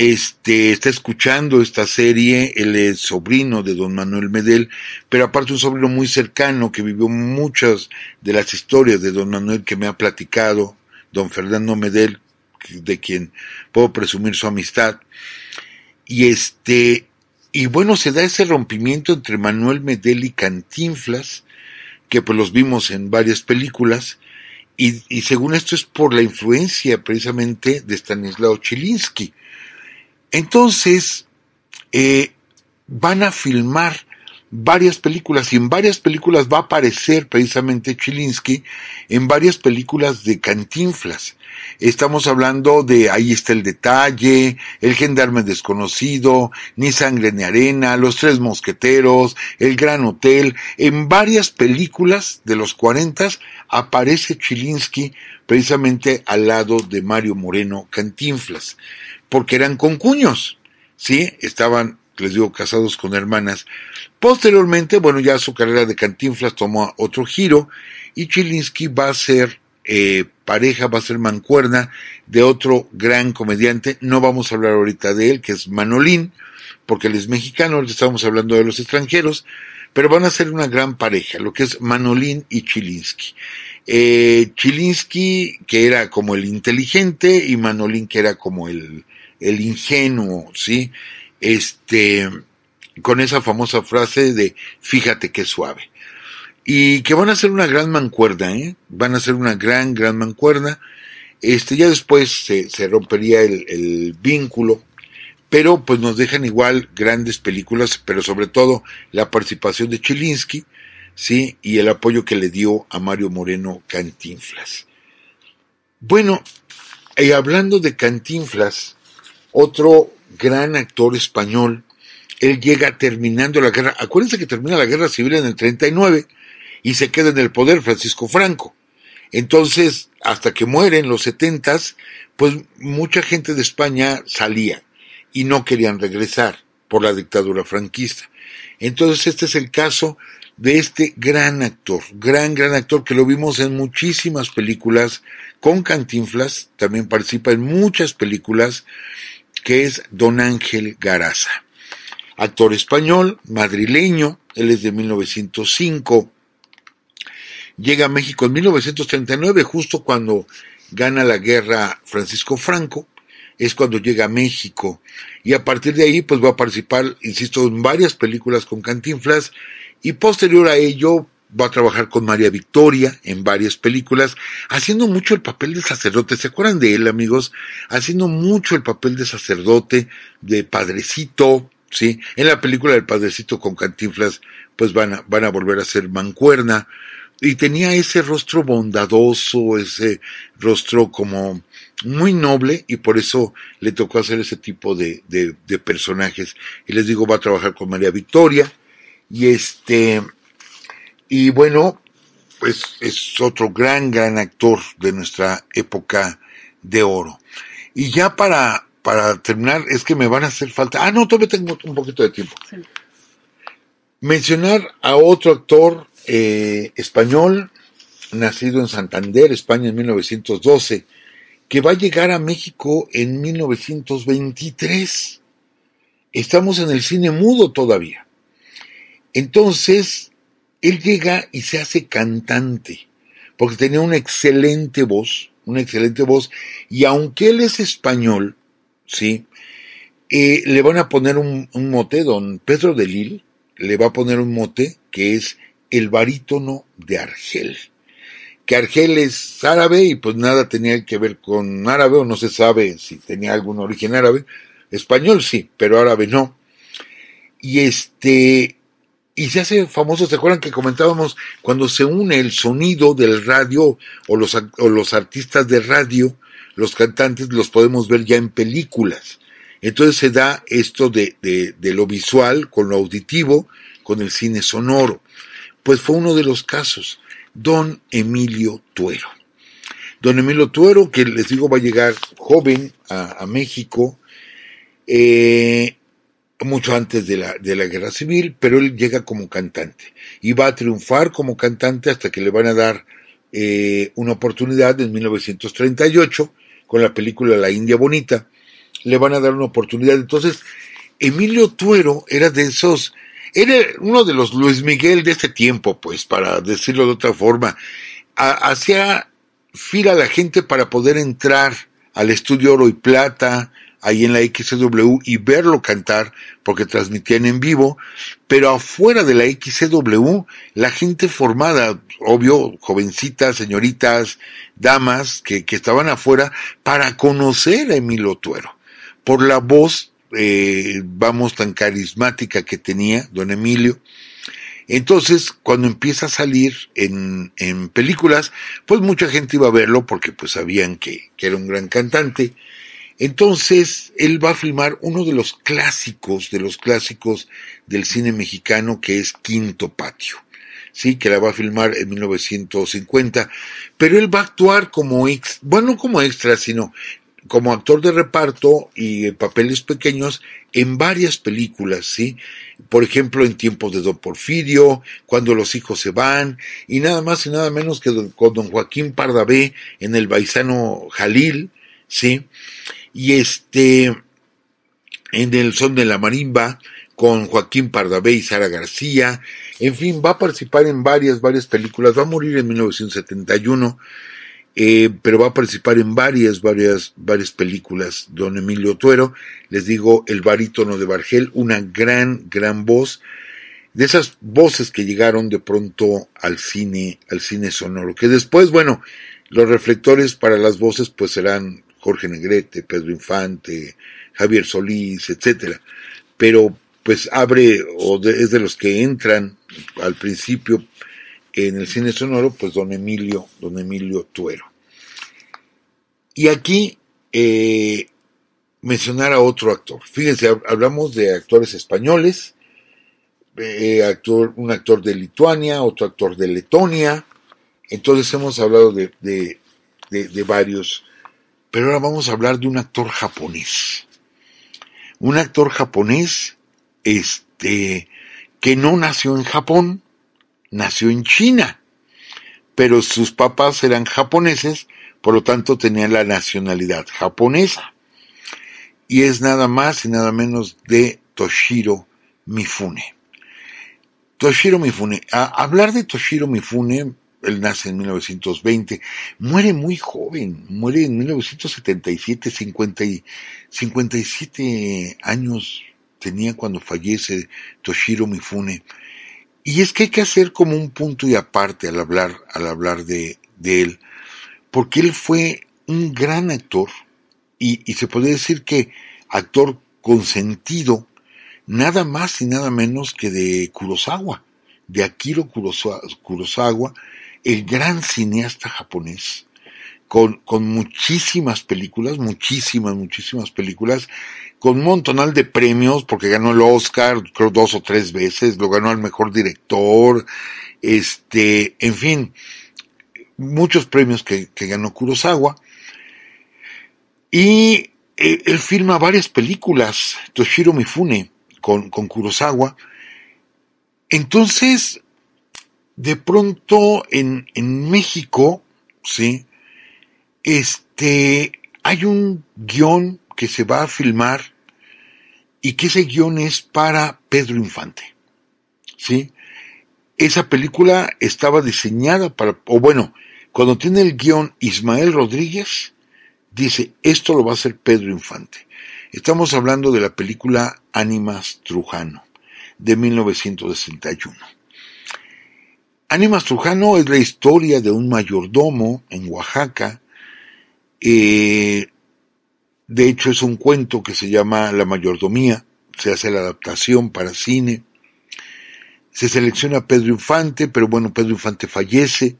este, está escuchando esta serie, el sobrino de don Manuel Medel, pero aparte un sobrino muy cercano que vivió muchas de las historias de don Manuel que me ha platicado, don Fernando Medel, de quien puedo presumir su amistad. Y este, y bueno, se da ese rompimiento entre Manuel Medel y Cantinflas, que pues los vimos en varias películas, y, y según esto es por la influencia precisamente de Stanislao Chilinsky, entonces, eh, van a filmar varias películas y en varias películas va a aparecer precisamente Chilinsky en varias películas de Cantinflas. Estamos hablando de Ahí está el detalle, El gendarme desconocido, Ni sangre ni arena, Los tres mosqueteros, El gran hotel. En varias películas de los cuarentas aparece Chilinsky precisamente al lado de Mario Moreno Cantinflas porque eran concuños, ¿sí? Estaban, les digo, casados con hermanas. Posteriormente, bueno, ya su carrera de Cantinflas tomó otro giro y Chilinsky va a ser eh, pareja, va a ser mancuerna de otro gran comediante. No vamos a hablar ahorita de él, que es Manolín, porque él es mexicano, le estamos hablando de los extranjeros, pero van a ser una gran pareja, lo que es Manolín y Chilinsky. Eh, Chilinsky, que era como el inteligente, y Manolín, que era como el, el ingenuo, ¿sí? Este, con esa famosa frase de fíjate qué suave. Y que van a ser una gran mancuerna, ¿eh? Van a ser una gran, gran mancuerna. Este, ya después se, rompería el, vínculo pero pues nos dejan igual grandes películas, pero sobre todo la participación de Chilinsky, ¿sí? Y el apoyo que le dio a Mario Moreno Cantinflas. Bueno, y eh, hablando de Cantinflas, otro gran actor español. Él llega terminando la guerra. Acuérdense que termina la guerra civil en el 39 y se queda en el poder Francisco Franco. Entonces, hasta que muere en los 70, pues mucha gente de España salía y no querían regresar por la dictadura franquista. Entonces, este es el caso de este gran actor, gran, gran actor que lo vimos en muchísimas películas, con Cantinflas, también participa en muchas películas, que es Don Ángel Garaza. Actor español, madrileño, él es de 1905. Llega a México en 1939, justo cuando gana la guerra Francisco Franco, es cuando llega a México. Y a partir de ahí, pues va a participar, insisto, en varias películas con Cantinflas. Y posterior a ello, va a trabajar con María Victoria en varias películas, haciendo mucho el papel de sacerdote. ¿Se acuerdan de él, amigos? Haciendo mucho el papel de sacerdote, de padrecito, ¿sí? En la película del padrecito con Cantinflas, pues van a, van a volver a ser mancuerna. Y tenía ese rostro bondadoso, ese rostro como muy noble y por eso le tocó hacer ese tipo de, de personajes. Y les digo, va a trabajar con María Victoria y este y bueno, pues es otro gran, gran actor de nuestra época de oro. Y ya para, para terminar, es que me van a hacer falta. Ah, no, todavía tengo un poquito de tiempo. Mencionar a otro actor eh, español, nacido en Santander, España, en 1912, que va a llegar a México en 1923. Estamos en el cine mudo todavía. Entonces, él llega y se hace cantante, porque tenía una excelente voz, una excelente voz, y aunque él es español, ¿sí? Eh, le van a poner un, mote, don Pedro de Lille le va a poner un mote que es el barítono de Argel. Que Argel es árabe y pues nada tenía que ver con árabe o no se sabe si tenía algún origen árabe. Español sí, pero árabe no. Y este, y se hace famoso, ¿se acuerdan que comentábamos cuando se une el sonido del radio o los, los artistas de radio, los cantantes, los podemos ver ya en películas? Entonces se da esto de, lo visual con lo auditivo, con el cine sonoro. Pues fue uno de los casos, don Emilio Tuero. Don Emilio Tuero, que les digo va a llegar joven a, a México, eh, mucho antes de la, de la guerra civil, pero él llega como cantante y va a triunfar como cantante hasta que le van a dar eh, una oportunidad en 1938 con la película La India Bonita, le van a dar una oportunidad. Entonces, Emilio Tuero era de esos, era uno de los Luis Miguel de ese tiempo, pues, para decirlo de otra forma, hacía fila a la gente para poder entrar al estudio Oro y Plata, ahí en la XCW y verlo cantar porque transmitían en vivo, pero afuera de la XCW, la gente formada, obvio, jovencitas, señoritas, damas que, que estaban afuera para conocer a Emilio Tuero, por la voz, eh, vamos, tan carismática que tenía don Emilio. Entonces, cuando empieza a salir en, en, películas, pues mucha gente iba a verlo porque pues sabían que, que era un gran cantante. Entonces, él va a filmar uno de los clásicos, de los clásicos del cine mexicano, que es Quinto Patio. Sí, que la va a filmar en 1950, pero él va a actuar como ex, bueno, como extra, sino como actor de reparto y papeles pequeños en varias películas, ¿sí? Por ejemplo, en tiempos de Don Porfirio, cuando los hijos se van, y nada más y nada menos que con Don Joaquín Pardavé en El Baisano Jalil, ¿sí? y este en el son de la marimba con Joaquín Pardavé y Sara García. En fin, va a participar en varias, varias películas. Va a morir en 1971, eh, pero va a participar en varias, varias, varias películas. Don Emilio Tuero, les digo, el barítono de Bargel, una gran, gran voz. De esas voces que llegaron de pronto al cine, al cine sonoro, que después, bueno, los reflectores para las voces pues serán Jorge Negrete, Pedro Infante, Javier Solís, etcétera. Pero pues abre o es de los que entran al principio en el cine sonoro, pues don Emilio, don Emilio Tuero. Y aquí eh, mencionar a otro actor. Fíjense, hablamos de actores españoles, eh, actor, un actor de Lituania, otro actor de Letonia. Entonces hemos hablado de, de, de varios pero ahora vamos a hablar de un actor japonés. Un actor japonés este, que no nació en Japón, nació en China, pero sus papás eran japoneses, por lo tanto tenía la nacionalidad japonesa. Y es nada más y nada menos de Toshiro Mifune. Toshiro Mifune. A hablar de Toshiro Mifune él nace en 1920, muere muy joven, muere en 1977, 57 años tenía cuando fallece Toshiro Mifune. Y es que hay que hacer como un punto y aparte al hablar, al hablar de, de él, porque él fue un gran actor y, y se puede decir que actor consentido nada más y nada menos que de Kurosawa, de Akiro Kurosawa el gran cineasta japonés, con, muchísimas películas, muchísimas, muchísimas películas, con un montonal de premios, porque ganó el Oscar, creo dos o tres veces, lo ganó al mejor director, este, en fin, muchos premios que, ganó Kurosawa. Y eh, él filma varias películas, Toshiro Mifune, con, con Kurosawa. Entonces, de pronto en, en México, ¿sí? Este, hay un guión que se va a filmar y que ese guión es para Pedro Infante, ¿sí? Esa película estaba diseñada para, o bueno, cuando tiene el guión Ismael Rodríguez, dice, esto lo va a hacer Pedro Infante. Estamos hablando de la película Ánimas Trujano, de 1961. Anima Trujano es la historia de un mayordomo en Oaxaca. Eh, de hecho, es un cuento que se llama La mayordomía. Se hace la adaptación para cine. Se selecciona Pedro Infante, pero bueno, Pedro Infante fallece.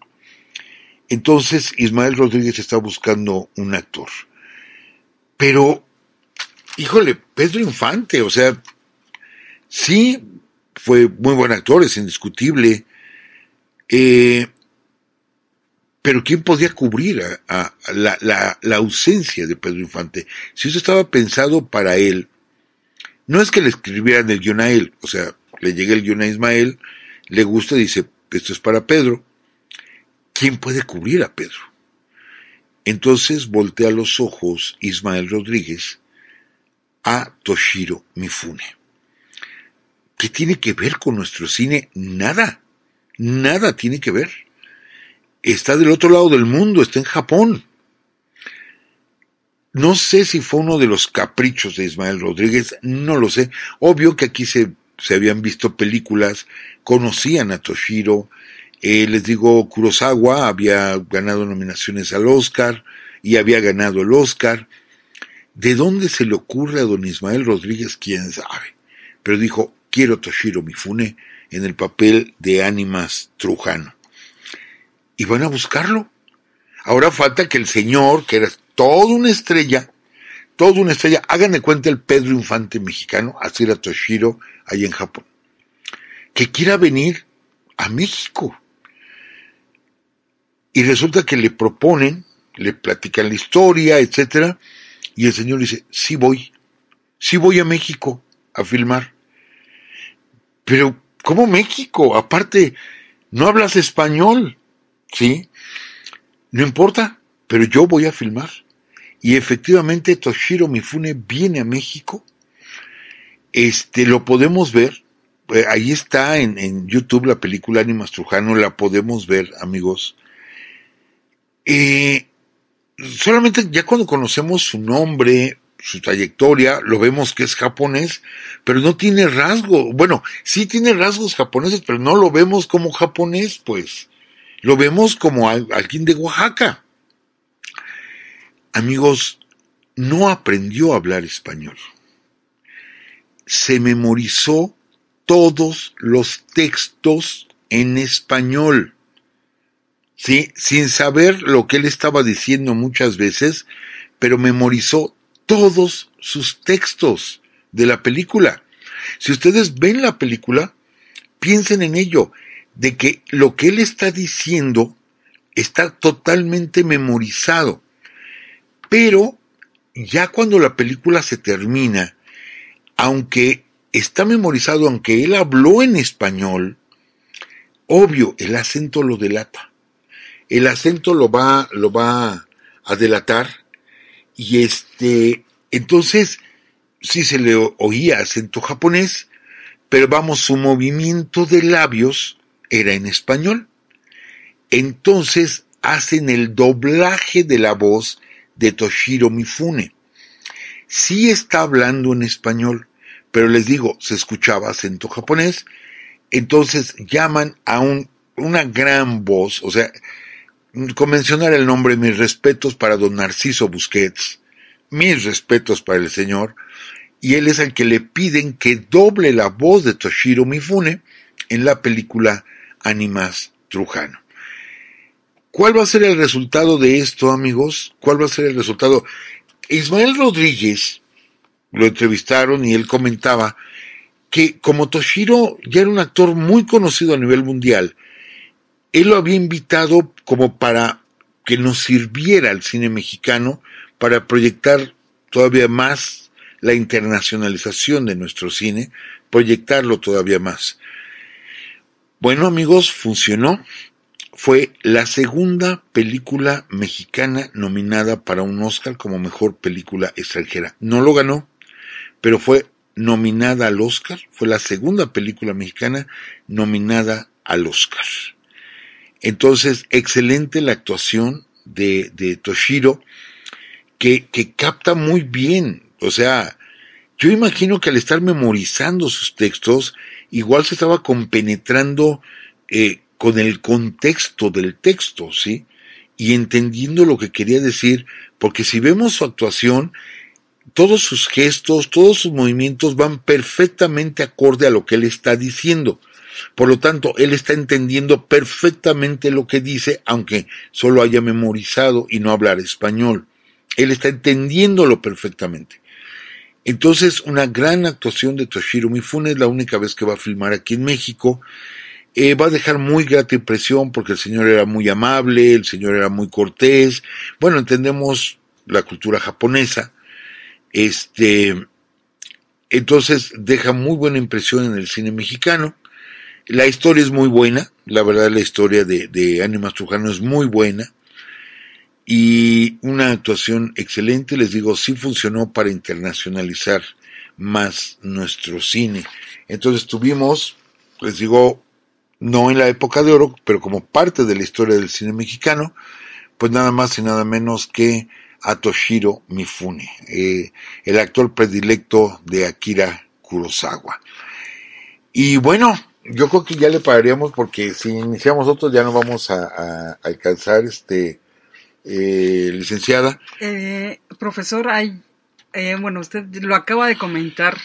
Entonces, Ismael Rodríguez está buscando un actor. Pero, híjole, Pedro Infante, o sea, sí, fue muy buen actor, es indiscutible eh, pero ¿quién podía cubrir a, la, ausencia de Pedro Infante? Si eso estaba pensado para él, no es que le escribieran el guión a él, o sea, le llega el guión a Ismael, le gusta y dice, esto es para Pedro. ¿Quién puede cubrir a Pedro? Entonces voltea los ojos Ismael Rodríguez a Toshiro Mifune. ¿Qué tiene que ver con nuestro cine? Nada nada tiene que ver. Está del otro lado del mundo, está en Japón. No sé si fue uno de los caprichos de Ismael Rodríguez, no lo sé. Obvio que aquí se, se habían visto películas, conocían a Toshiro, eh, les digo, Kurosawa había ganado nominaciones al Oscar y había ganado el Oscar. ¿De dónde se le ocurre a don Ismael Rodríguez? ¿Quién sabe? Pero dijo, quiero Toshiro Mifune en el papel de Ánimas Trujano. Y van a buscarlo. Ahora falta que el señor, que era toda una estrella, toda una estrella, hagan de cuenta el Pedro Infante mexicano, Asira Toshiro, ahí en Japón, que quiera venir a México. Y resulta que le proponen, le platican la historia, etc. y el señor dice, sí voy, sí voy a México a filmar. Pero ¿Cómo México? Aparte, no hablas español, ¿sí? No importa, pero yo voy a filmar. Y efectivamente Toshiro Mifune viene a México. Este, lo podemos ver. Eh, ahí está en, YouTube la película Animas Trujano, la podemos ver, amigos. Eh, solamente ya cuando conocemos su nombre, su trayectoria, lo vemos que es japonés, pero no tiene rasgo. Bueno, sí tiene rasgos japoneses, pero no lo vemos como japonés, pues. Lo vemos como alguien de Oaxaca. Amigos, no aprendió a hablar español. Se memorizó todos los textos en español. ¿sí? Sin saber lo que él estaba diciendo muchas veces, pero memorizó todos sus textos de la película. Si ustedes ven la película, piensen en ello, de que lo que él está diciendo está totalmente memorizado. Pero ya cuando la película se termina, aunque está memorizado, aunque él habló en español, obvio, el acento lo delata. El acento lo va, lo va a delatar y este, entonces, sí se le oía acento japonés, pero vamos, su movimiento de labios era en español. Entonces hacen el doblaje de la voz de Toshiro Mifune. Sí está hablando en español, pero les digo, se escuchaba acento japonés. Entonces llaman a un, una gran voz, o sea, con mencionar el nombre, mis respetos para don Narciso Busquets, mis respetos para el señor, y él es el que le piden que doble la voz de Toshiro Mifune en la película Animas Trujano. ¿Cuál va a ser el resultado de esto, amigos? ¿Cuál va a ser el resultado? Ismael Rodríguez lo entrevistaron y él comentaba que como Toshiro ya era un actor muy conocido a nivel mundial, él lo había invitado como para que nos sirviera al cine mexicano para proyectar todavía más la internacionalización de nuestro cine, proyectarlo todavía más. Bueno amigos, funcionó. Fue la segunda película mexicana nominada para un Oscar como mejor película extranjera. No lo ganó, pero fue nominada al Oscar. Fue la segunda película mexicana nominada al Oscar. Entonces, excelente la actuación de, de Toshiro, que, capta muy bien. O sea, yo imagino que al estar memorizando sus textos, igual se estaba compenetrando eh, con el contexto del texto, ¿sí? Y entendiendo lo que quería decir, porque si vemos su actuación, todos sus gestos, todos sus movimientos van perfectamente acorde a lo que él está diciendo. Por lo tanto, él está entendiendo perfectamente lo que dice, aunque solo haya memorizado y no hablar español. Él está entendiéndolo perfectamente. Entonces, una gran actuación de Toshiro Mifune, la única vez que va a filmar aquí en México. Eh, va a dejar muy grata impresión porque el señor era muy amable, el señor era muy cortés. Bueno, entendemos la cultura japonesa. Este, entonces deja muy buena impresión en el cine mexicano. La historia es muy buena, la verdad la historia de, de Trujano es muy buena y una actuación excelente, les digo, sí funcionó para internacionalizar más nuestro cine. Entonces tuvimos, les digo, no en la época de oro, pero como parte de la historia del cine mexicano, pues nada más y nada menos que a Toshiro Mifune, eh, el actor predilecto de Akira Kurosawa. Y bueno, yo creo que ya le pagaríamos porque si iniciamos otros ya no vamos a, alcanzar este eh, licenciada. Eh, profesor, hay, eh, bueno, usted lo acaba de comentar,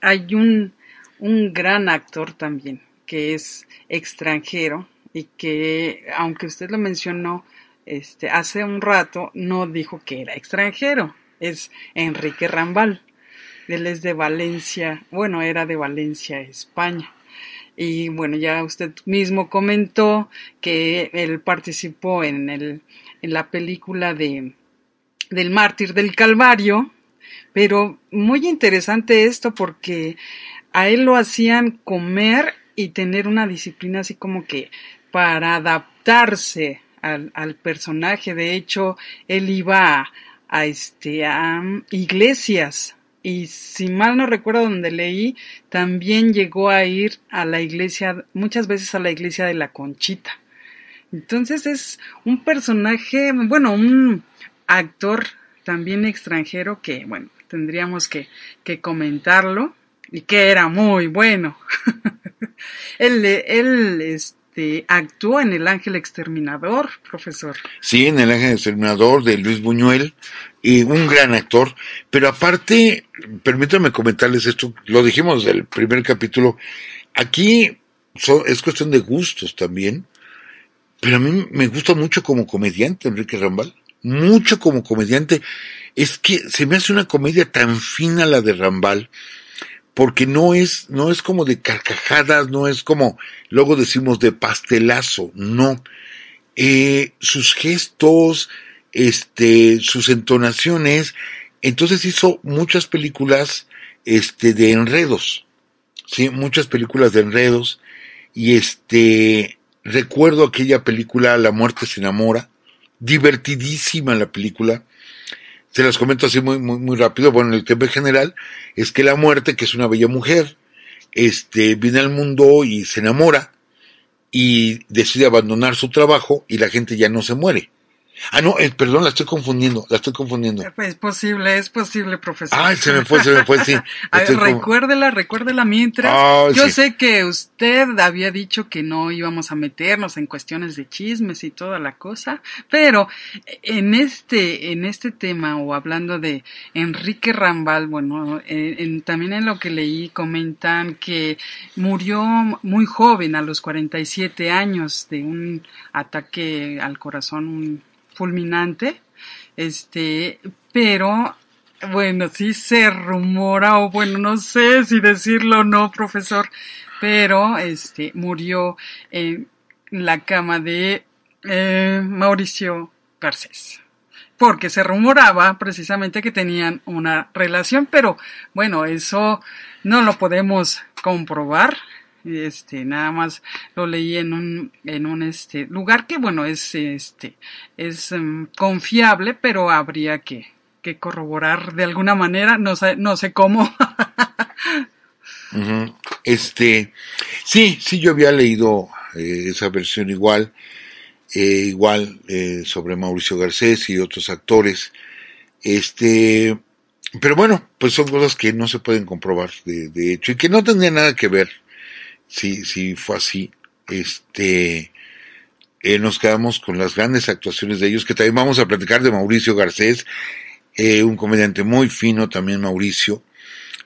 hay un, un gran actor también que es extranjero y que, aunque usted lo mencionó este, hace un rato, no dijo que era extranjero, es Enrique Rambal. Él es de Valencia, bueno, era de Valencia, España. Y bueno, ya usted mismo comentó que él participó en, el, en la película de, del mártir del Calvario, pero muy interesante esto porque a él lo hacían comer y tener una disciplina así como que para adaptarse al, al personaje. De hecho, él iba a, a este, a um, iglesias y si mal no recuerdo donde leí, también llegó a ir a la iglesia, muchas veces a la iglesia de la Conchita. Entonces es un personaje, bueno, un actor también extranjero que, bueno, tendríamos que, que comentarlo y que era muy bueno. él, él este, actuó en El Ángel Exterminador, profesor. Sí, en El Ángel Exterminador de Luis Buñuel un gran actor, pero aparte, permítanme comentarles esto, lo dijimos del primer capítulo, aquí es cuestión de gustos también, pero a mí me gusta mucho como comediante Enrique Rambal, mucho como comediante, es que se me hace una comedia tan fina la de Rambal, porque no es, no es como de carcajadas, no es como, luego decimos de pastelazo, no. Eh, sus gestos, este, sus entonaciones, entonces hizo muchas películas este, de enredos, ¿sí? muchas películas de enredos, y este, recuerdo aquella película La muerte se enamora, divertidísima la película, se las comento así muy, muy, muy rápido, bueno, el tema en general es que la muerte, que es una bella mujer, este, viene al mundo y se enamora, y decide abandonar su trabajo y la gente ya no se muere. Ah, no, eh, perdón, la estoy confundiendo, la estoy confundiendo. Eh, pues, es posible, es posible, profesor. Ay, se me fue, se me fue, sí. Ver, recuérdela, recuérdela mientras. Yo sé que usted había dicho que no íbamos a meternos en cuestiones de chismes y toda la cosa, pero eh, en este, en este tema o hablando de Enrique Rambal, bueno, también en lo que leí comentan que murió muy joven, a los 47 años, de un ataque al corazón, fulminante, este, pero bueno, sí se rumora, o bueno, no sé si decirlo o no, profesor, pero este murió en la cama de eh, Mauricio Garcés. Porque se rumoraba precisamente que tenían una relación, pero bueno, eso no lo podemos comprobar este nada más lo leí en un en un este lugar que bueno es este es em, confiable pero habría que, que corroborar de alguna manera no sé no sé cómo este sí sí yo había leído eh, esa versión igual eh, igual eh, sobre Mauricio Garcés y otros actores este pero bueno, pues son cosas que no se pueden comprobar de, de hecho y que no tendría nada que ver sí, sí fue así. Este, eh, nos quedamos con las grandes actuaciones de ellos, que también vamos a platicar de Mauricio Garcés, eh, un comediante muy fino también, Mauricio.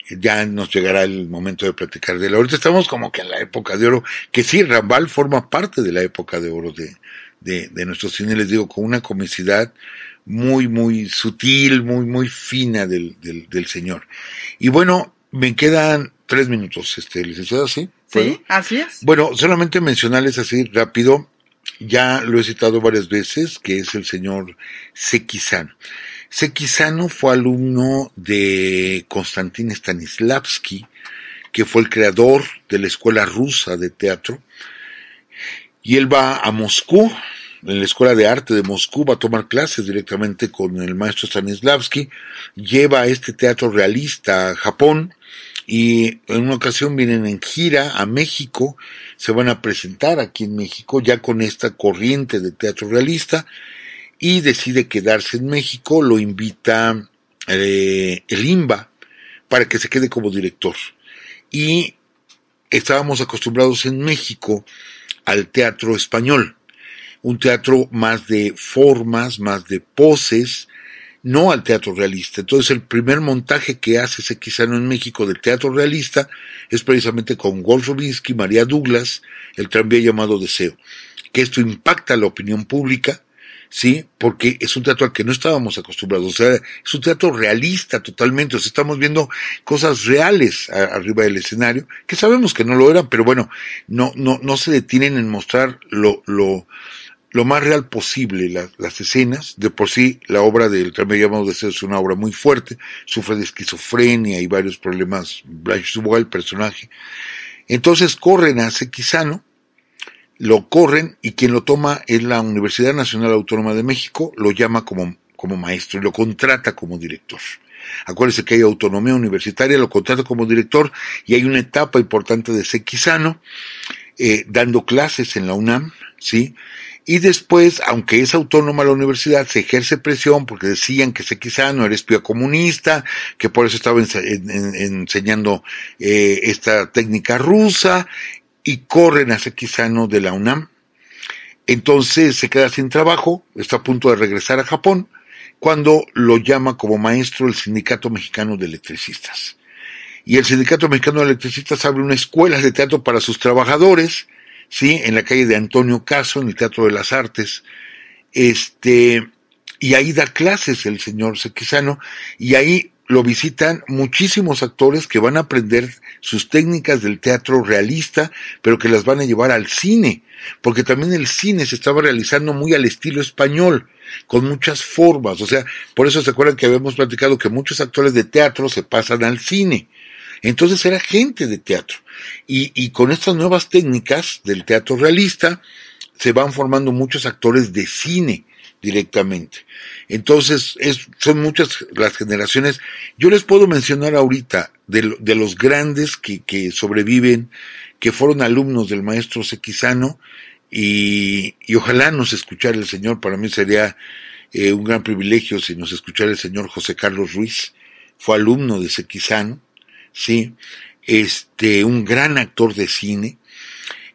Ya nos llegará el momento de platicar de él. Ahorita estamos como que en la época de oro, que sí, Rambal forma parte de la época de oro de, de, de nuestro cine, les digo, con una comicidad muy, muy sutil, muy, muy fina del, del, del señor. Y bueno, me quedan tres minutos, este, licenciada, ¿sí? Sí, así es. Bueno, solamente mencionarles así rápido, ya lo he citado varias veces, que es el señor Sekizano. Sekizano fue alumno de Konstantin Stanislavski, que fue el creador de la escuela rusa de teatro, y él va a Moscú, en la Escuela de Arte de Moscú, va a tomar clases directamente con el maestro Stanislavski, lleva este teatro realista a Japón, y en una ocasión vienen en gira a México, se van a presentar aquí en México ya con esta corriente de teatro realista y decide quedarse en México, lo invita eh, el IMBA para que se quede como director. Y estábamos acostumbrados en México al teatro español, un teatro más de formas, más de poses, no al teatro realista. Entonces el primer montaje que hace ese no en México del teatro realista es precisamente con Wolf y María Douglas, el tranvía llamado Deseo, que esto impacta la opinión pública, ¿sí? Porque es un teatro al que no estábamos acostumbrados, o sea, es un teatro realista totalmente, o sea, estamos viendo cosas reales arriba del escenario, que sabemos que no lo eran, pero bueno, no, no, no se detienen en mostrar lo, lo, lo más real posible las escenas. De por sí, la obra del Carmen llamado ser es una obra muy fuerte, sufre de esquizofrenia y varios problemas. Blanche el personaje. Entonces corren a Sequizano, lo corren y quien lo toma es la Universidad Nacional Autónoma de México, lo llama como, como maestro y lo contrata como director. Acuérdense que hay autonomía universitaria, lo contrata como director y hay una etapa importante de Sequizano eh, dando clases en la UNAM, ¿sí? Y después, aunque es autónoma la universidad, se ejerce presión porque decían que se era no comunista, que por eso estaba enseñando eh, esta técnica rusa, y corren a Sequizano de la UNAM. Entonces se queda sin trabajo, está a punto de regresar a Japón, cuando lo llama como maestro el Sindicato Mexicano de Electricistas. Y el Sindicato Mexicano de Electricistas abre una escuela de teatro para sus trabajadores, ¿sí? en la calle de Antonio Caso, en el Teatro de las Artes. Este, y ahí da clases el señor Sequizano, y ahí lo visitan muchísimos actores que van a aprender sus técnicas del teatro realista, pero que las van a llevar al cine, porque también el cine se estaba realizando muy al estilo español, con muchas formas, o sea, por eso se acuerdan que habíamos platicado que muchos actores de teatro se pasan al cine. Entonces era gente de teatro. Y, y con estas nuevas técnicas del teatro realista se van formando muchos actores de cine directamente. Entonces, son muchas las generaciones. Yo les puedo mencionar ahorita de, de los grandes que, que, sobreviven, que fueron alumnos del maestro Sequizano, y, ojalá nos escuchara el Señor. Para mí sería eh, un gran privilegio si nos escuchara el Señor José Carlos Ruiz. Fue alumno de Sequizano, sí este, un gran actor de cine,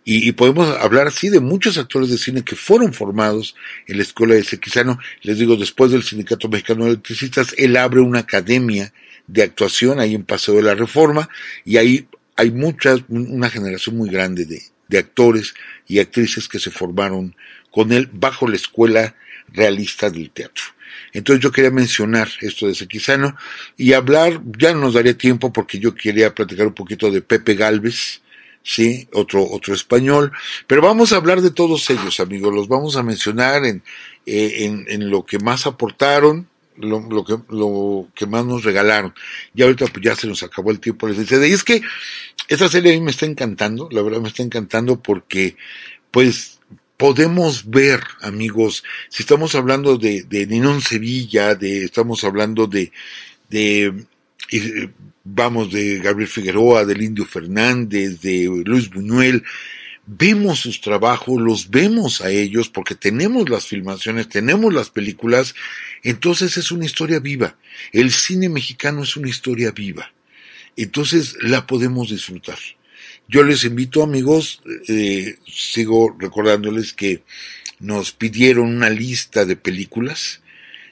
y, podemos hablar así de muchos actores de cine que fueron formados en la escuela de Sequizano. Les digo, después del Sindicato Mexicano de Electricistas, él abre una academia de actuación ahí en Paseo de la Reforma y ahí hay muchas, una generación muy grande de, de actores y actrices que se formaron con él bajo la escuela realista del teatro. Entonces yo quería mencionar esto de Sequizano y hablar, ya no nos daría tiempo porque yo quería platicar un poquito de Pepe Galvez, ¿sí? Otro, otro español. Pero vamos a hablar de todos ellos, amigos. Los vamos a mencionar en, eh, en, en lo que más aportaron, lo, lo, que, lo que más nos regalaron. Y ahorita pues ya se nos acabó el tiempo, les dice. Y es que esta serie a mí me está encantando, la verdad me está encantando porque, pues, podemos ver, amigos, si estamos hablando de, Ninón Sevilla, de, estamos hablando de, de, eh, vamos, de Gabriel Figueroa, del Indio Fernández, de Luis Buñuel, vemos sus trabajos, los vemos a ellos porque tenemos las filmaciones, tenemos las películas, entonces es una historia viva. El cine mexicano es una historia viva. Entonces la podemos disfrutar. Yo les invito amigos, eh, sigo recordándoles que nos pidieron una lista de películas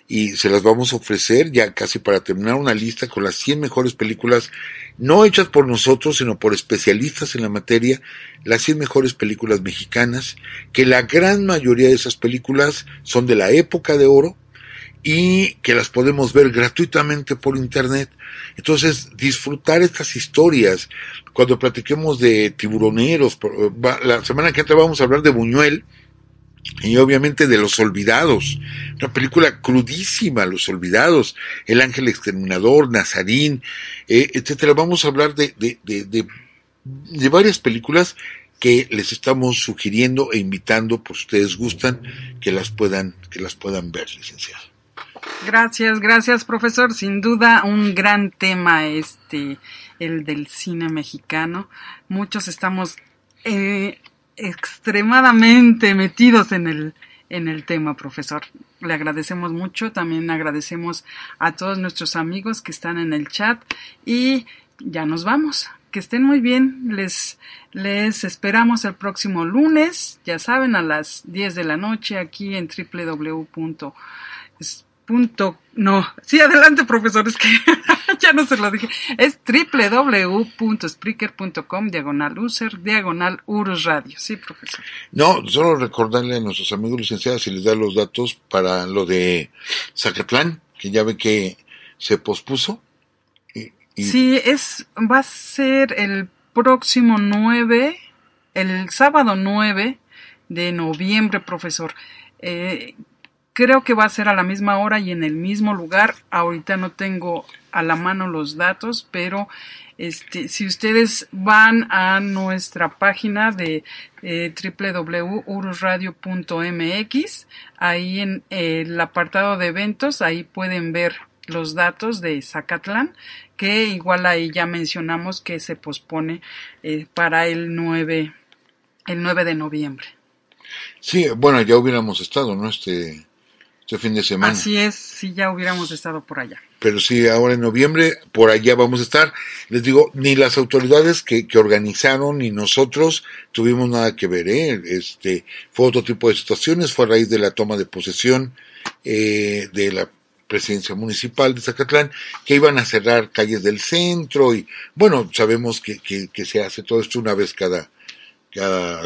y se las vamos a ofrecer ya casi para terminar una lista con las 100 mejores películas, no hechas por nosotros, sino por especialistas en la materia, las 100 mejores películas mexicanas, que la gran mayoría de esas películas son de la época de oro, y que las podemos ver gratuitamente por internet. Entonces, disfrutar estas historias. Cuando platiquemos de tiburoneros, eh, la semana que entra vamos a hablar de Buñuel y obviamente de Los Olvidados. Una película crudísima, Los Olvidados, El Ángel Exterminador, Nazarín, eh, etcétera. Vamos a hablar de, de, de, de, varias películas que les estamos sugiriendo e invitando, por si ustedes gustan, que las puedan, que las puedan ver, licenciado. Gracias, gracias profesor. Sin duda un gran tema este, el del cine mexicano. Muchos estamos eh, extremadamente metidos en el, en el tema, profesor. Le agradecemos mucho. También agradecemos a todos nuestros amigos que están en el chat y ya nos vamos. Que estén muy bien. Les, les esperamos el próximo lunes, ya saben, a las 10 de la noche aquí en www punto, no, sí, adelante profesor, es que ya no se lo dije, es www.spreaker.com, diagonal user, diagonal radio, sí profesor. No, solo recordarle a nuestros amigos licenciados si les da los datos para lo de Zacatlán, que ya ve que se pospuso. Sí, es, va a ser el próximo 9, el sábado 9 de noviembre, profesor. Eh, Creo que va a ser a la misma hora y en el mismo lugar. Ahorita no tengo a la mano los datos, pero este, si ustedes van a nuestra página de eh, www.urusradio.mx, ahí en eh, el apartado de eventos, ahí pueden ver los datos de Zacatlán, que igual ahí ya mencionamos que se pospone eh, para el 9, el 9 de noviembre. Sí, bueno, ya hubiéramos estado, ¿no? Este, este fin de semana. Así es, si ya hubiéramos estado por allá. Pero sí, ahora en noviembre, por allá vamos a estar. Les digo, ni las autoridades que, que organizaron, ni nosotros tuvimos nada que ver. ¿eh? Este, fue otro tipo de situaciones, fue a raíz de la toma de posesión eh, de la presidencia municipal de Zacatlán, que iban a cerrar calles del centro y bueno, sabemos que, que, que se hace todo esto una vez cada, cada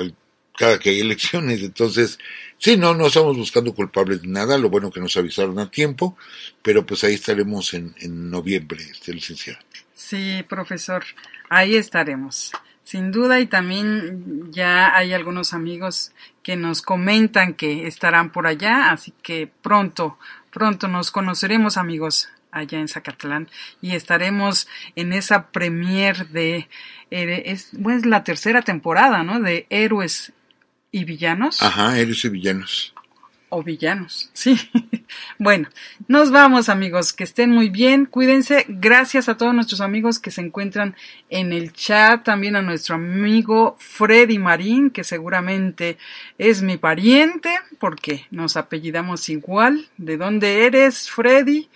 cada que hay elecciones. Entonces, sí, no, no estamos buscando culpables de nada, lo bueno que nos avisaron a tiempo, pero pues ahí estaremos en, en noviembre, este licenciado. Sí, profesor, ahí estaremos. Sin duda, y también ya hay algunos amigos que nos comentan que estarán por allá, así que pronto, pronto nos conoceremos, amigos allá en Zacatlán y estaremos en esa premier de eh, es pues, la tercera temporada, ¿no? De Héroes y villanos. Ajá, eres y villanos. O villanos, sí. bueno, nos vamos amigos, que estén muy bien, cuídense. Gracias a todos nuestros amigos que se encuentran en el chat, también a nuestro amigo Freddy Marín, que seguramente es mi pariente, porque nos apellidamos igual. ¿De dónde eres, Freddy?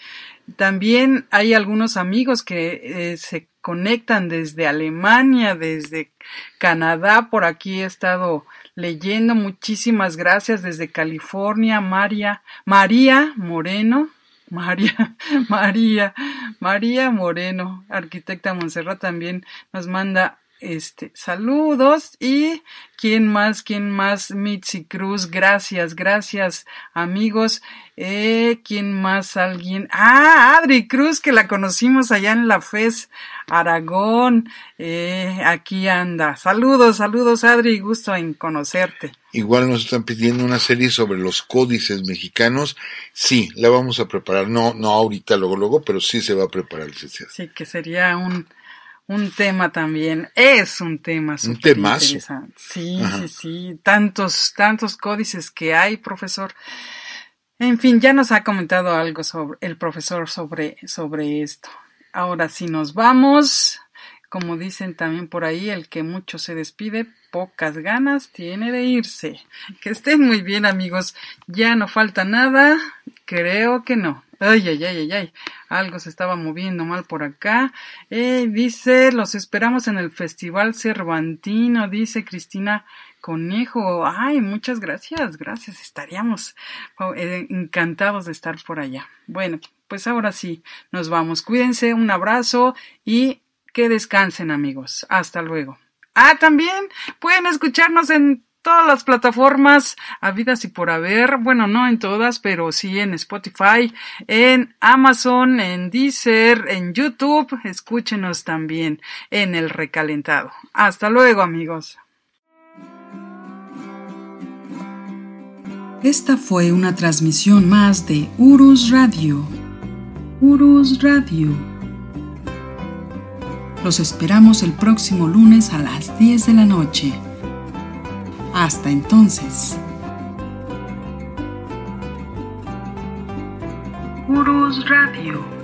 También hay algunos amigos que eh, se conectan desde Alemania, desde Canadá, por aquí he estado leyendo. Muchísimas gracias desde California, María, María Moreno. María, María, María Moreno, arquitecta Monserrat también nos manda este, saludos y quién más, quién más, Mitzi Cruz, gracias, gracias, amigos. Eh, quién más, alguien. Ah, Adri Cruz, que la conocimos allá en la FES Aragón. Eh, aquí anda. Saludos, saludos, Adri, gusto en conocerte. Igual nos están pidiendo una serie sobre los códices mexicanos. Sí, la vamos a preparar. No, no ahorita, luego, luego, pero sí se va a preparar. Sí, sí que sería un un tema también, es un tema súper interesante. Sí, sí, sí, tantos, tantos códices que hay, profesor. En fin, ya nos ha comentado algo sobre el profesor sobre, sobre esto. Ahora sí nos vamos. Como dicen también por ahí, el que mucho se despide, pocas ganas tiene de irse. Que estén muy bien amigos. Ya no falta nada. Creo que no. Ay, ay, ay, ay, ay. Algo se estaba moviendo mal por acá. Eh, dice, los esperamos en el Festival Cervantino, dice Cristina Conejo. Ay, muchas gracias, gracias. Estaríamos oh, eh, encantados de estar por allá. Bueno, pues ahora sí, nos vamos. Cuídense, un abrazo y que descansen amigos. Hasta luego. Ah, también pueden escucharnos en todas las plataformas habidas y por haber, bueno, no en todas, pero sí en Spotify, en Amazon, en Deezer, en YouTube, escúchenos también en el recalentado. Hasta luego amigos. Esta fue una transmisión más de Urus Radio. Urus Radio. Los esperamos el próximo lunes a las 10 de la noche. Hasta entonces. Gurus Radio.